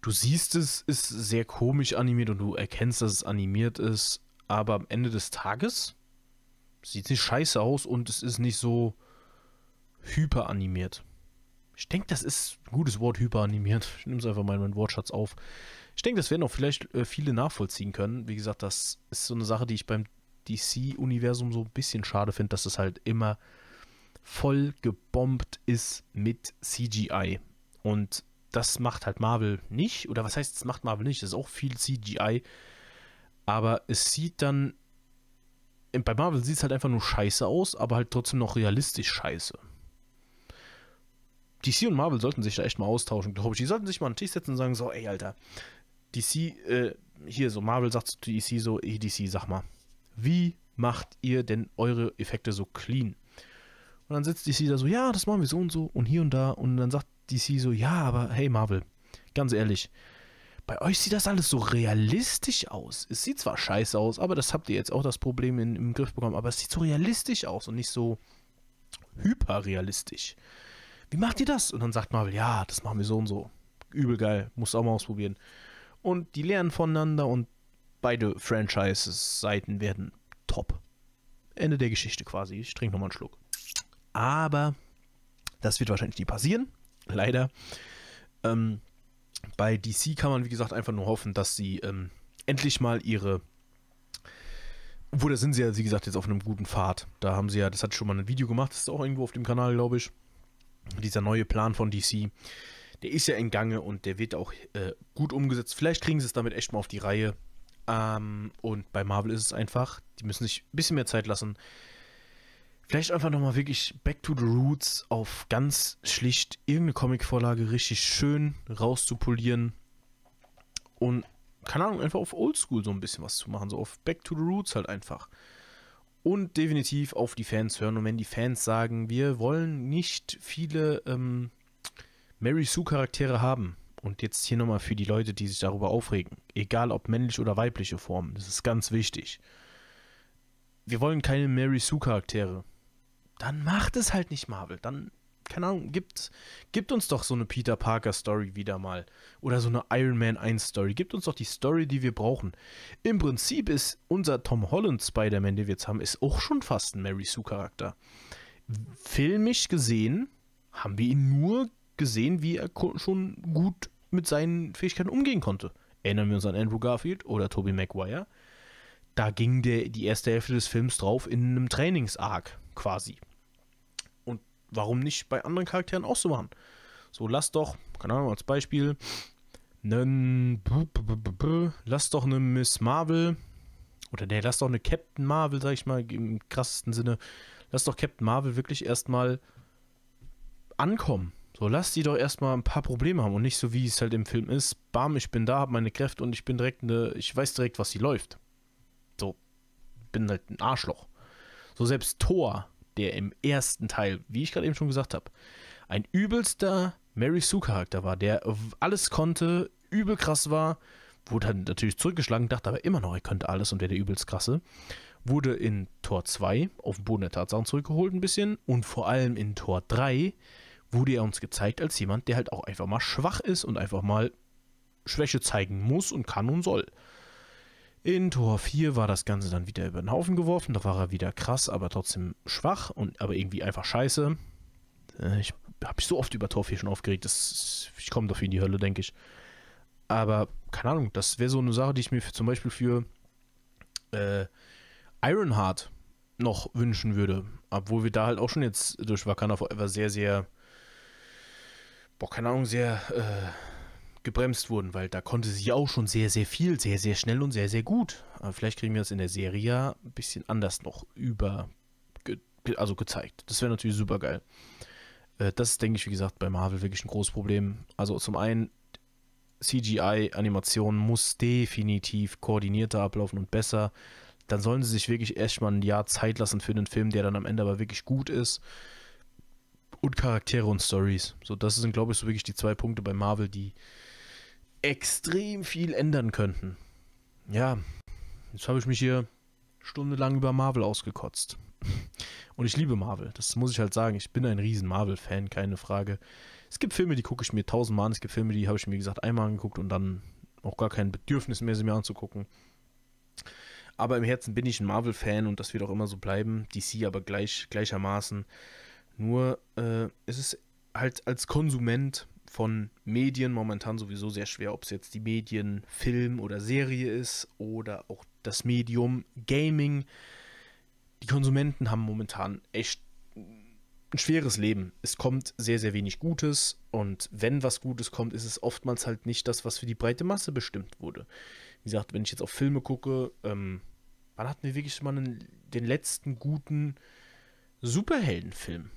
du siehst es, ist sehr komisch animiert und du erkennst, dass es animiert ist, aber am Ende des Tages sieht es scheiße aus und es ist nicht so hyper animiert. Ich denke, das ist ein gutes Wort, hyperanimiert. Ich nehme es einfach mal in meinen Wortschatz auf. Ich denke, das werden auch vielleicht äh, viele nachvollziehen können. Wie gesagt, das ist so eine Sache, die ich beim DC-Universum so ein bisschen schade finde, dass es halt immer voll gebombt ist mit CGI. Und das macht halt Marvel nicht. Oder was heißt, es macht Marvel nicht? Es ist auch viel CGI. Aber es sieht dann. Bei Marvel sieht es halt einfach nur scheiße aus, aber halt trotzdem noch realistisch scheiße. DC und Marvel sollten sich da echt mal austauschen, glaube ich. Die sollten sich mal an den Tisch setzen und sagen so, ey, Alter, DC, äh, hier so, Marvel sagt zu DC so, ey, DC, sag mal, wie macht ihr denn eure Effekte so clean? Und dann sitzt DC da so, ja, das machen wir so und so und hier und da. Und dann sagt DC so, ja, aber hey Marvel, ganz ehrlich, bei euch sieht das alles so realistisch aus. Es sieht zwar scheiße aus, aber das habt ihr jetzt auch das Problem in, im Griff bekommen, aber es sieht so realistisch aus und nicht so hyperrealistisch wie macht ihr das? Und dann sagt Marvel, ja, das machen wir so und so. Übel geil, musst auch mal ausprobieren. Und die lernen voneinander und beide Franchises-Seiten werden top. Ende der Geschichte quasi. Ich trinke nochmal einen Schluck. Aber das wird wahrscheinlich nie passieren. Leider. Ähm, bei DC kann man, wie gesagt, einfach nur hoffen, dass sie ähm, endlich mal ihre. Wo da sind sie ja, wie gesagt, jetzt auf einem guten Pfad. Da haben sie ja, das hat schon mal ein Video gemacht, das ist auch irgendwo auf dem Kanal, glaube ich dieser neue Plan von DC, der ist ja in Gange und der wird auch äh, gut umgesetzt. Vielleicht kriegen sie es damit echt mal auf die Reihe. Ähm, und bei Marvel ist es einfach, die müssen sich ein bisschen mehr Zeit lassen. Vielleicht einfach nochmal wirklich back to the roots auf ganz schlicht irgendeine Comic-Vorlage richtig schön rauszupolieren. Und keine Ahnung, einfach auf Oldschool so ein bisschen was zu machen. So auf back to the roots halt einfach und definitiv auf die Fans hören. Und wenn die Fans sagen, wir wollen nicht viele ähm, Mary Sue-Charaktere haben, und jetzt hier nochmal für die Leute, die sich darüber aufregen, egal ob männlich oder weibliche Formen, das ist ganz wichtig. Wir wollen keine Mary Sue-Charaktere. Dann macht es halt nicht Marvel. Dann keine Ahnung, gibt, gibt uns doch so eine Peter Parker-Story wieder mal. Oder so eine Iron Man 1-Story. Gibt uns doch die Story, die wir brauchen. Im Prinzip ist unser Tom Holland Spider-Man, den wir jetzt haben, ist auch schon fast ein Mary Sue-Charakter. Filmisch gesehen haben wir ihn nur gesehen, wie er schon gut mit seinen Fähigkeiten umgehen konnte. Erinnern wir uns an Andrew Garfield oder Tobey Maguire. Da ging der, die erste Hälfte des Films drauf in einem Trainings-Arc quasi warum nicht bei anderen Charakteren auch so machen? So, lass doch, keine Ahnung, als Beispiel, einen, lass doch eine Miss Marvel, oder nee, lass doch eine Captain Marvel, sag ich mal, im krassesten Sinne, lass doch Captain Marvel wirklich erstmal ankommen. So, lass die doch erstmal ein paar Probleme haben und nicht so, wie es halt im Film ist. Bam, ich bin da, hab meine Kräfte und ich bin direkt eine, ich weiß direkt, was sie läuft. So, bin halt ein Arschloch. So, selbst Thor der im ersten Teil, wie ich gerade eben schon gesagt habe, ein übelster Mary Sue-Charakter war, der alles konnte, übel krass war, wurde dann halt natürlich zurückgeschlagen, dachte aber immer noch, er könnte alles und wäre der übelst krasse. Wurde in Tor 2 auf den Boden der Tatsachen zurückgeholt ein bisschen und vor allem in Tor 3 wurde er uns gezeigt als jemand, der halt auch einfach mal schwach ist und einfach mal Schwäche zeigen muss und kann und soll. In Tor 4 war das Ganze dann wieder über den Haufen geworfen. Da war er wieder krass, aber trotzdem schwach und aber irgendwie einfach scheiße. Äh, ich habe mich so oft über Tor 4 schon aufgeregt. Das, ich komme dafür in die Hölle, denke ich. Aber keine Ahnung, das wäre so eine Sache, die ich mir für, zum Beispiel für äh, Ironheart noch wünschen würde. Obwohl wir da halt auch schon jetzt durch Wakanda Forever sehr, sehr, boah, keine Ahnung, sehr äh, gebremst wurden, weil da konnte sie auch schon sehr, sehr viel, sehr, sehr schnell und sehr, sehr gut. Aber vielleicht kriegen wir das in der Serie ja ein bisschen anders noch über, ge, also gezeigt. Das wäre natürlich super geil. Äh, das ist, denke ich, wie gesagt, bei Marvel wirklich ein großes Problem. Also zum einen, CGI-Animation muss definitiv koordinierter ablaufen und besser. Dann sollen sie sich wirklich erstmal ein Jahr Zeit lassen für einen Film, der dann am Ende aber wirklich gut ist und Charaktere und Stories. So, das sind, glaube ich, so wirklich die zwei Punkte bei Marvel, die extrem viel ändern könnten. Ja, jetzt habe ich mich hier stundenlang über Marvel ausgekotzt. Und ich liebe Marvel, das muss ich halt sagen. Ich bin ein riesen Marvel-Fan, keine Frage. Es gibt Filme, die gucke ich mir tausendmal an. Es gibt Filme, die habe ich mir, wie gesagt, einmal angeguckt und dann auch gar kein Bedürfnis mehr, sie mir anzugucken. Aber im Herzen bin ich ein Marvel-Fan und das wird auch immer so bleiben. DC aber gleich, gleichermaßen. Nur äh, es ist halt als Konsument von Medien momentan sowieso sehr schwer, ob es jetzt die Medien Film oder Serie ist oder auch das Medium Gaming. Die Konsumenten haben momentan echt ein schweres Leben. Es kommt sehr, sehr wenig Gutes und wenn was Gutes kommt, ist es oftmals halt nicht das, was für die breite Masse bestimmt wurde. Wie gesagt, wenn ich jetzt auf Filme gucke, ähm, wann hatten wir wirklich mal einen, den letzten guten Superheldenfilm?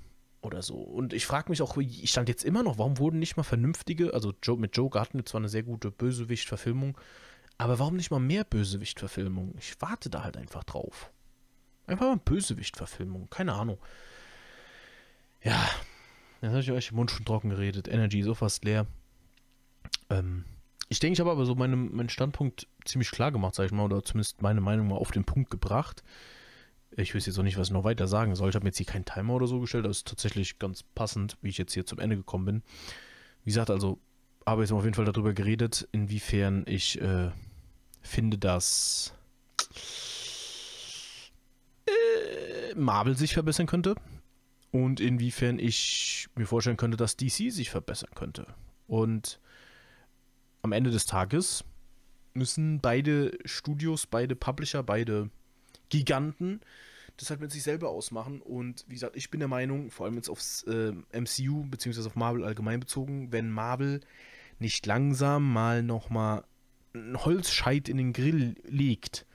oder so. Und ich frage mich auch, ich stand jetzt immer noch, warum wurden nicht mal vernünftige, also Joe, mit Joker hatten zwar eine sehr gute Bösewicht-Verfilmung, aber warum nicht mal mehr Bösewicht-Verfilmung? Ich warte da halt einfach drauf. Einfach mal Bösewicht-Verfilmung, keine Ahnung. Ja, jetzt habe ich euch im Mund schon trocken geredet. Energy ist so fast leer. Ähm, ich denke, ich habe aber so meinen, meinen Standpunkt ziemlich klar gemacht, sag ich mal, oder zumindest meine Meinung mal auf den Punkt gebracht. Ich wüsste jetzt auch nicht, was ich noch weiter sagen soll. Ich habe mir jetzt hier keinen Timer oder so gestellt. Das ist tatsächlich ganz passend, wie ich jetzt hier zum Ende gekommen bin. Wie gesagt, also habe jetzt auf jeden Fall darüber geredet, inwiefern ich äh, finde, dass äh, Marvel sich verbessern könnte und inwiefern ich mir vorstellen könnte, dass DC sich verbessern könnte. Und am Ende des Tages müssen beide Studios, beide Publisher, beide Giganten das halt mit sich selber ausmachen. Und wie gesagt, ich bin der Meinung, vor allem jetzt aufs äh, MCU beziehungsweise auf Marvel allgemein bezogen, wenn Marvel nicht langsam mal nochmal einen Holzscheit in den Grill legt,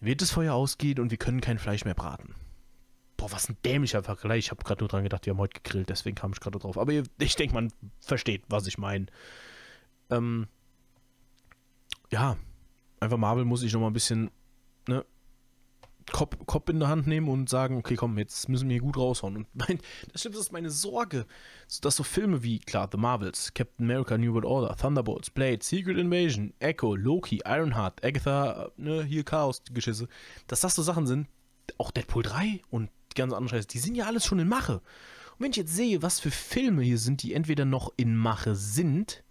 wird das Feuer ausgehen und wir können kein Fleisch mehr braten. Boah, was ein dämlicher Vergleich. Ich habe gerade nur dran gedacht, wir haben heute gegrillt, deswegen kam ich gerade drauf. Aber ich denke, man versteht, was ich meine. Ähm, ja, einfach Marvel muss ich nochmal ein bisschen ne, Kopf, Kopf in der Hand nehmen und sagen, okay, komm, jetzt müssen wir hier gut raushauen. Und mein, das stimmt, ist meine Sorge, dass so Filme wie, klar, The Marvels, Captain America, New World Order, Thunderbolts, Blade, Secret Invasion, Echo, Loki, Ironheart, Agatha, ne, hier Chaos-Geschisse, dass das so Sachen sind, auch Deadpool 3 und die ganz andere Scheiße, die sind ja alles schon in Mache. Und wenn ich jetzt sehe, was für Filme hier sind, die entweder noch in Mache sind,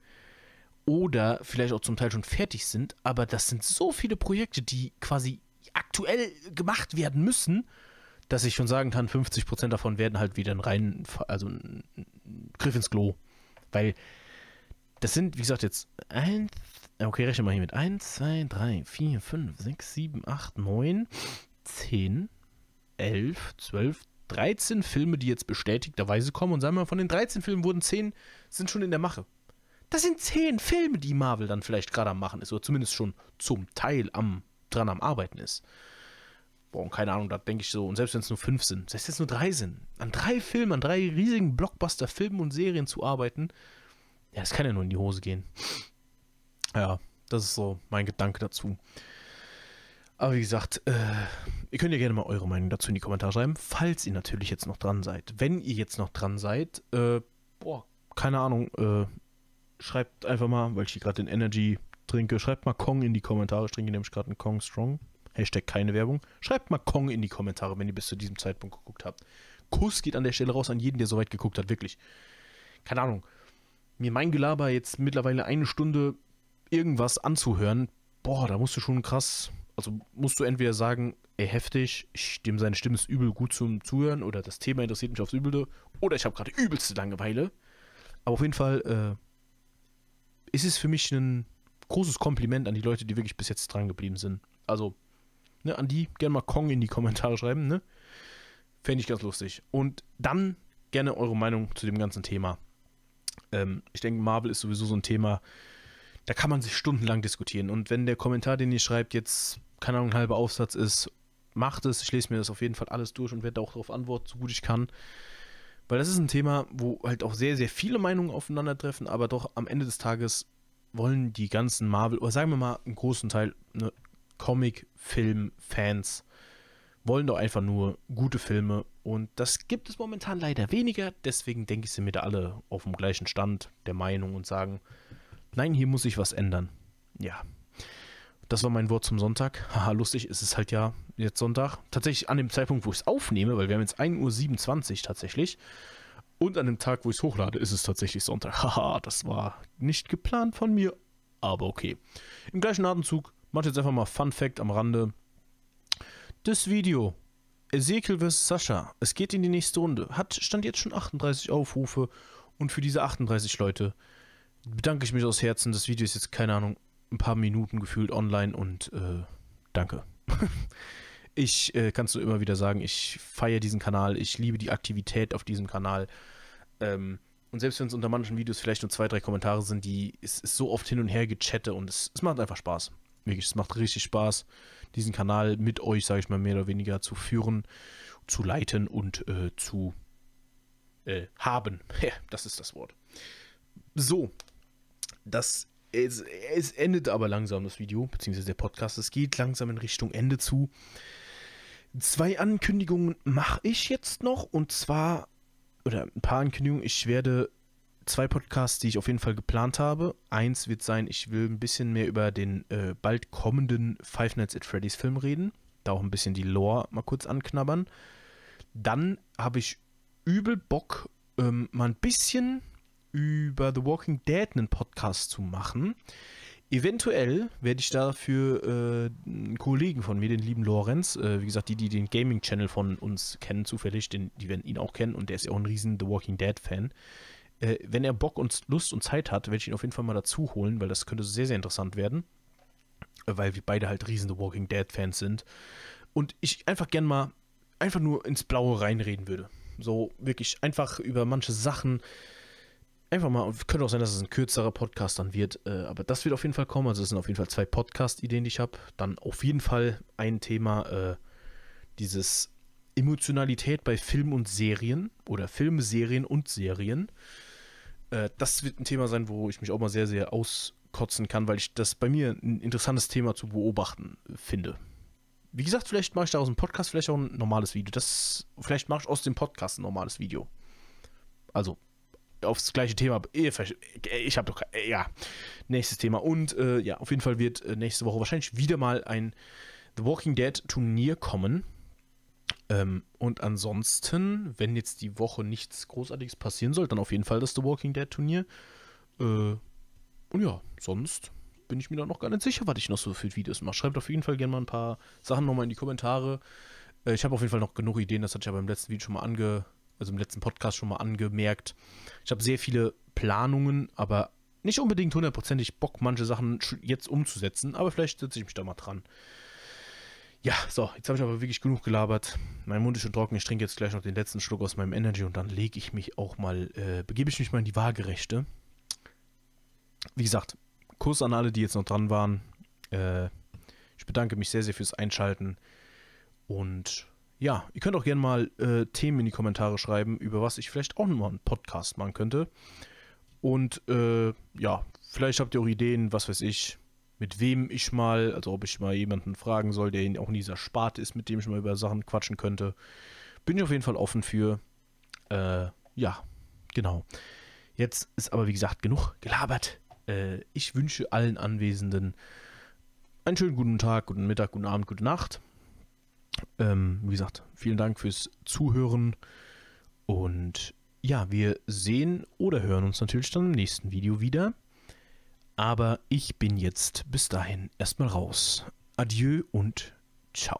oder vielleicht auch zum Teil schon fertig sind, aber das sind so viele Projekte, die quasi aktuell gemacht werden müssen, dass ich schon sagen kann, 50% davon werden halt wieder ein rein, also ein Griff ins Klo. Weil das sind, wie gesagt, jetzt 1, okay, rechne mal hier mit 1, 2, 3, 4, 5, 6, 7, 8, 9, 10, 11, 12, 13 Filme, die jetzt bestätigterweise kommen. Und sagen wir mal, von den 13 Filmen wurden 10, sind schon in der Mache. Das sind 10 Filme, die Marvel dann vielleicht gerade am Machen ist. Oder zumindest schon zum Teil am dran am Arbeiten ist. Boah, und keine Ahnung, da denke ich so, und selbst wenn es nur fünf sind, selbst wenn es nur drei sind, an drei Filmen, an drei riesigen Blockbuster-Filmen und Serien zu arbeiten, ja, das kann ja nur in die Hose gehen. Ja, das ist so mein Gedanke dazu. Aber wie gesagt, äh, ihr könnt ja gerne mal eure Meinung dazu in die Kommentare schreiben, falls ihr natürlich jetzt noch dran seid. Wenn ihr jetzt noch dran seid, äh, boah, keine Ahnung, äh, schreibt einfach mal, weil ich hier gerade den Energy trinke. Schreibt mal Kong in die Kommentare. Ich trinke nämlich gerade einen Kong Strong. Hashtag keine Werbung. Schreibt mal Kong in die Kommentare, wenn ihr bis zu diesem Zeitpunkt geguckt habt. Kuss geht an der Stelle raus an jeden, der so weit geguckt hat, wirklich. Keine Ahnung. Mir mein Gelaber jetzt mittlerweile eine Stunde irgendwas anzuhören, boah, da musst du schon krass, also musst du entweder sagen, ey, heftig, ich, dem seine Stimme ist übel gut zum Zuhören oder das Thema interessiert mich aufs Übelste oder ich habe gerade übelste Langeweile. Aber auf jeden Fall äh, ist es für mich ein großes Kompliment an die Leute, die wirklich bis jetzt dran geblieben sind. Also, ne, an die gerne mal Kong in die Kommentare schreiben, ne? Fände ich ganz lustig. Und dann gerne eure Meinung zu dem ganzen Thema. Ähm, ich denke, Marvel ist sowieso so ein Thema, da kann man sich stundenlang diskutieren. Und wenn der Kommentar, den ihr schreibt, jetzt, keine Ahnung, ein halber Aufsatz ist, macht es. Ich lese mir das auf jeden Fall alles durch und werde auch darauf antworten, so gut ich kann. Weil das ist ein Thema, wo halt auch sehr, sehr viele Meinungen aufeinandertreffen, aber doch am Ende des Tages wollen die ganzen Marvel, oder sagen wir mal einen großen Teil, ne, Comic-Film-Fans wollen doch einfach nur gute Filme und das gibt es momentan leider weniger, deswegen denke ich, sind wir da alle auf dem gleichen Stand der Meinung und sagen, nein, hier muss sich was ändern. Ja. Das war mein Wort zum Sonntag. Haha, lustig ist es halt ja jetzt Sonntag. Tatsächlich an dem Zeitpunkt, wo ich es aufnehme, weil wir haben jetzt 1.27 Uhr tatsächlich. Und an dem Tag, wo ich es hochlade, ist es tatsächlich Sonntag. Haha, das war nicht geplant von mir, aber okay. Im gleichen Atemzug macht jetzt einfach mal Fun Fact am Rande. Das Video Ezekiel vs. Sascha. Es geht in die nächste Runde. Hat stand jetzt schon 38 Aufrufe und für diese 38 Leute bedanke ich mich aus Herzen. Das Video ist jetzt keine Ahnung, ein paar Minuten gefühlt online und äh, danke. ich äh, kannst du immer wieder sagen, ich feiere diesen Kanal, ich liebe die Aktivität auf diesem Kanal. Ähm, und selbst wenn es unter manchen Videos vielleicht nur zwei, drei Kommentare sind, die es ist so oft hin und her gechatte und es, es macht einfach Spaß. Wirklich, es macht richtig Spaß, diesen Kanal mit euch, sage ich mal, mehr oder weniger zu führen, zu leiten und äh, zu äh, haben. Ja, das ist das Wort. So, das es, es endet aber langsam das Video, beziehungsweise der Podcast. Es geht langsam in Richtung Ende zu. Zwei Ankündigungen mache ich jetzt noch und zwar, oder ein paar Ankündigungen, ich werde zwei Podcasts, die ich auf jeden Fall geplant habe. Eins wird sein, ich will ein bisschen mehr über den äh, bald kommenden Five Nights at Freddy's Film reden, da auch ein bisschen die Lore mal kurz anknabbern. Dann habe ich übel Bock, ähm, mal ein bisschen über The Walking Dead einen Podcast zu machen. Eventuell werde ich dafür äh, einen Kollegen von mir, den lieben Lorenz, äh, wie gesagt, die, die den Gaming-Channel von uns kennen, zufällig, den, die werden ihn auch kennen und der ist ja auch ein riesen The Walking Dead-Fan. Äh, wenn er Bock und Lust und Zeit hat, werde ich ihn auf jeden Fall mal dazu holen, weil das könnte sehr, sehr interessant werden. Weil wir beide halt riesen The Walking Dead-Fans sind. Und ich einfach gern mal einfach nur ins Blaue reinreden würde. So wirklich einfach über manche Sachen einfach mal, könnte auch sein, dass es ein kürzerer Podcast dann wird, äh, aber das wird auf jeden Fall kommen. Also es sind auf jeden Fall zwei Podcast-Ideen, die ich habe. Dann auf jeden Fall ein Thema, äh, dieses Emotionalität bei Film und Serien oder Filme, Serien und Serien. Äh, das wird ein Thema sein, wo ich mich auch mal sehr, sehr auskotzen kann, weil ich das bei mir ein interessantes Thema zu beobachten finde. Wie gesagt, vielleicht mache ich da aus dem Podcast vielleicht auch ein normales Video. Das, vielleicht mache ich aus dem Podcast ein normales Video. Also, aufs gleiche Thema. Ich habe doch. Äh, ja. Nächstes Thema. Und äh, ja, auf jeden Fall wird äh, nächste Woche wahrscheinlich wieder mal ein The Walking Dead Turnier kommen. Ähm, und ansonsten, wenn jetzt die Woche nichts Großartiges passieren soll, dann auf jeden Fall das The Walking Dead Turnier. Äh, und ja, sonst bin ich mir da noch gar nicht sicher, was ich noch so für Videos mache. Schreibt auf jeden Fall gerne mal ein paar Sachen nochmal in die Kommentare. Äh, ich habe auf jeden Fall noch genug Ideen, das hatte ich ja beim letzten Video schon mal angekündigt also im letzten Podcast schon mal angemerkt. Ich habe sehr viele Planungen, aber nicht unbedingt hundertprozentig Bock, manche Sachen jetzt umzusetzen, aber vielleicht setze ich mich da mal dran. Ja, so, jetzt habe ich aber wirklich genug gelabert. Mein Mund ist schon trocken. Ich trinke jetzt gleich noch den letzten Schluck aus meinem Energy und dann lege ich mich auch mal, äh, begebe ich mich mal in die Waagerechte. Wie gesagt, Kuss an alle, die jetzt noch dran waren. Äh, ich bedanke mich sehr, sehr fürs Einschalten und ja, ihr könnt auch gerne mal äh, Themen in die Kommentare schreiben, über was ich vielleicht auch nochmal einen Podcast machen könnte. Und äh, ja, vielleicht habt ihr auch Ideen, was weiß ich, mit wem ich mal, also ob ich mal jemanden fragen soll, der auch in dieser Sparte ist, mit dem ich mal über Sachen quatschen könnte. Bin ich auf jeden Fall offen für. Äh, ja, genau. Jetzt ist aber, wie gesagt, genug gelabert. Äh, ich wünsche allen Anwesenden einen schönen guten Tag, guten Mittag, guten Abend, gute Nacht. Ähm, wie gesagt, vielen Dank fürs Zuhören und ja, wir sehen oder hören uns natürlich dann im nächsten Video wieder. Aber ich bin jetzt bis dahin erstmal raus. Adieu und ciao.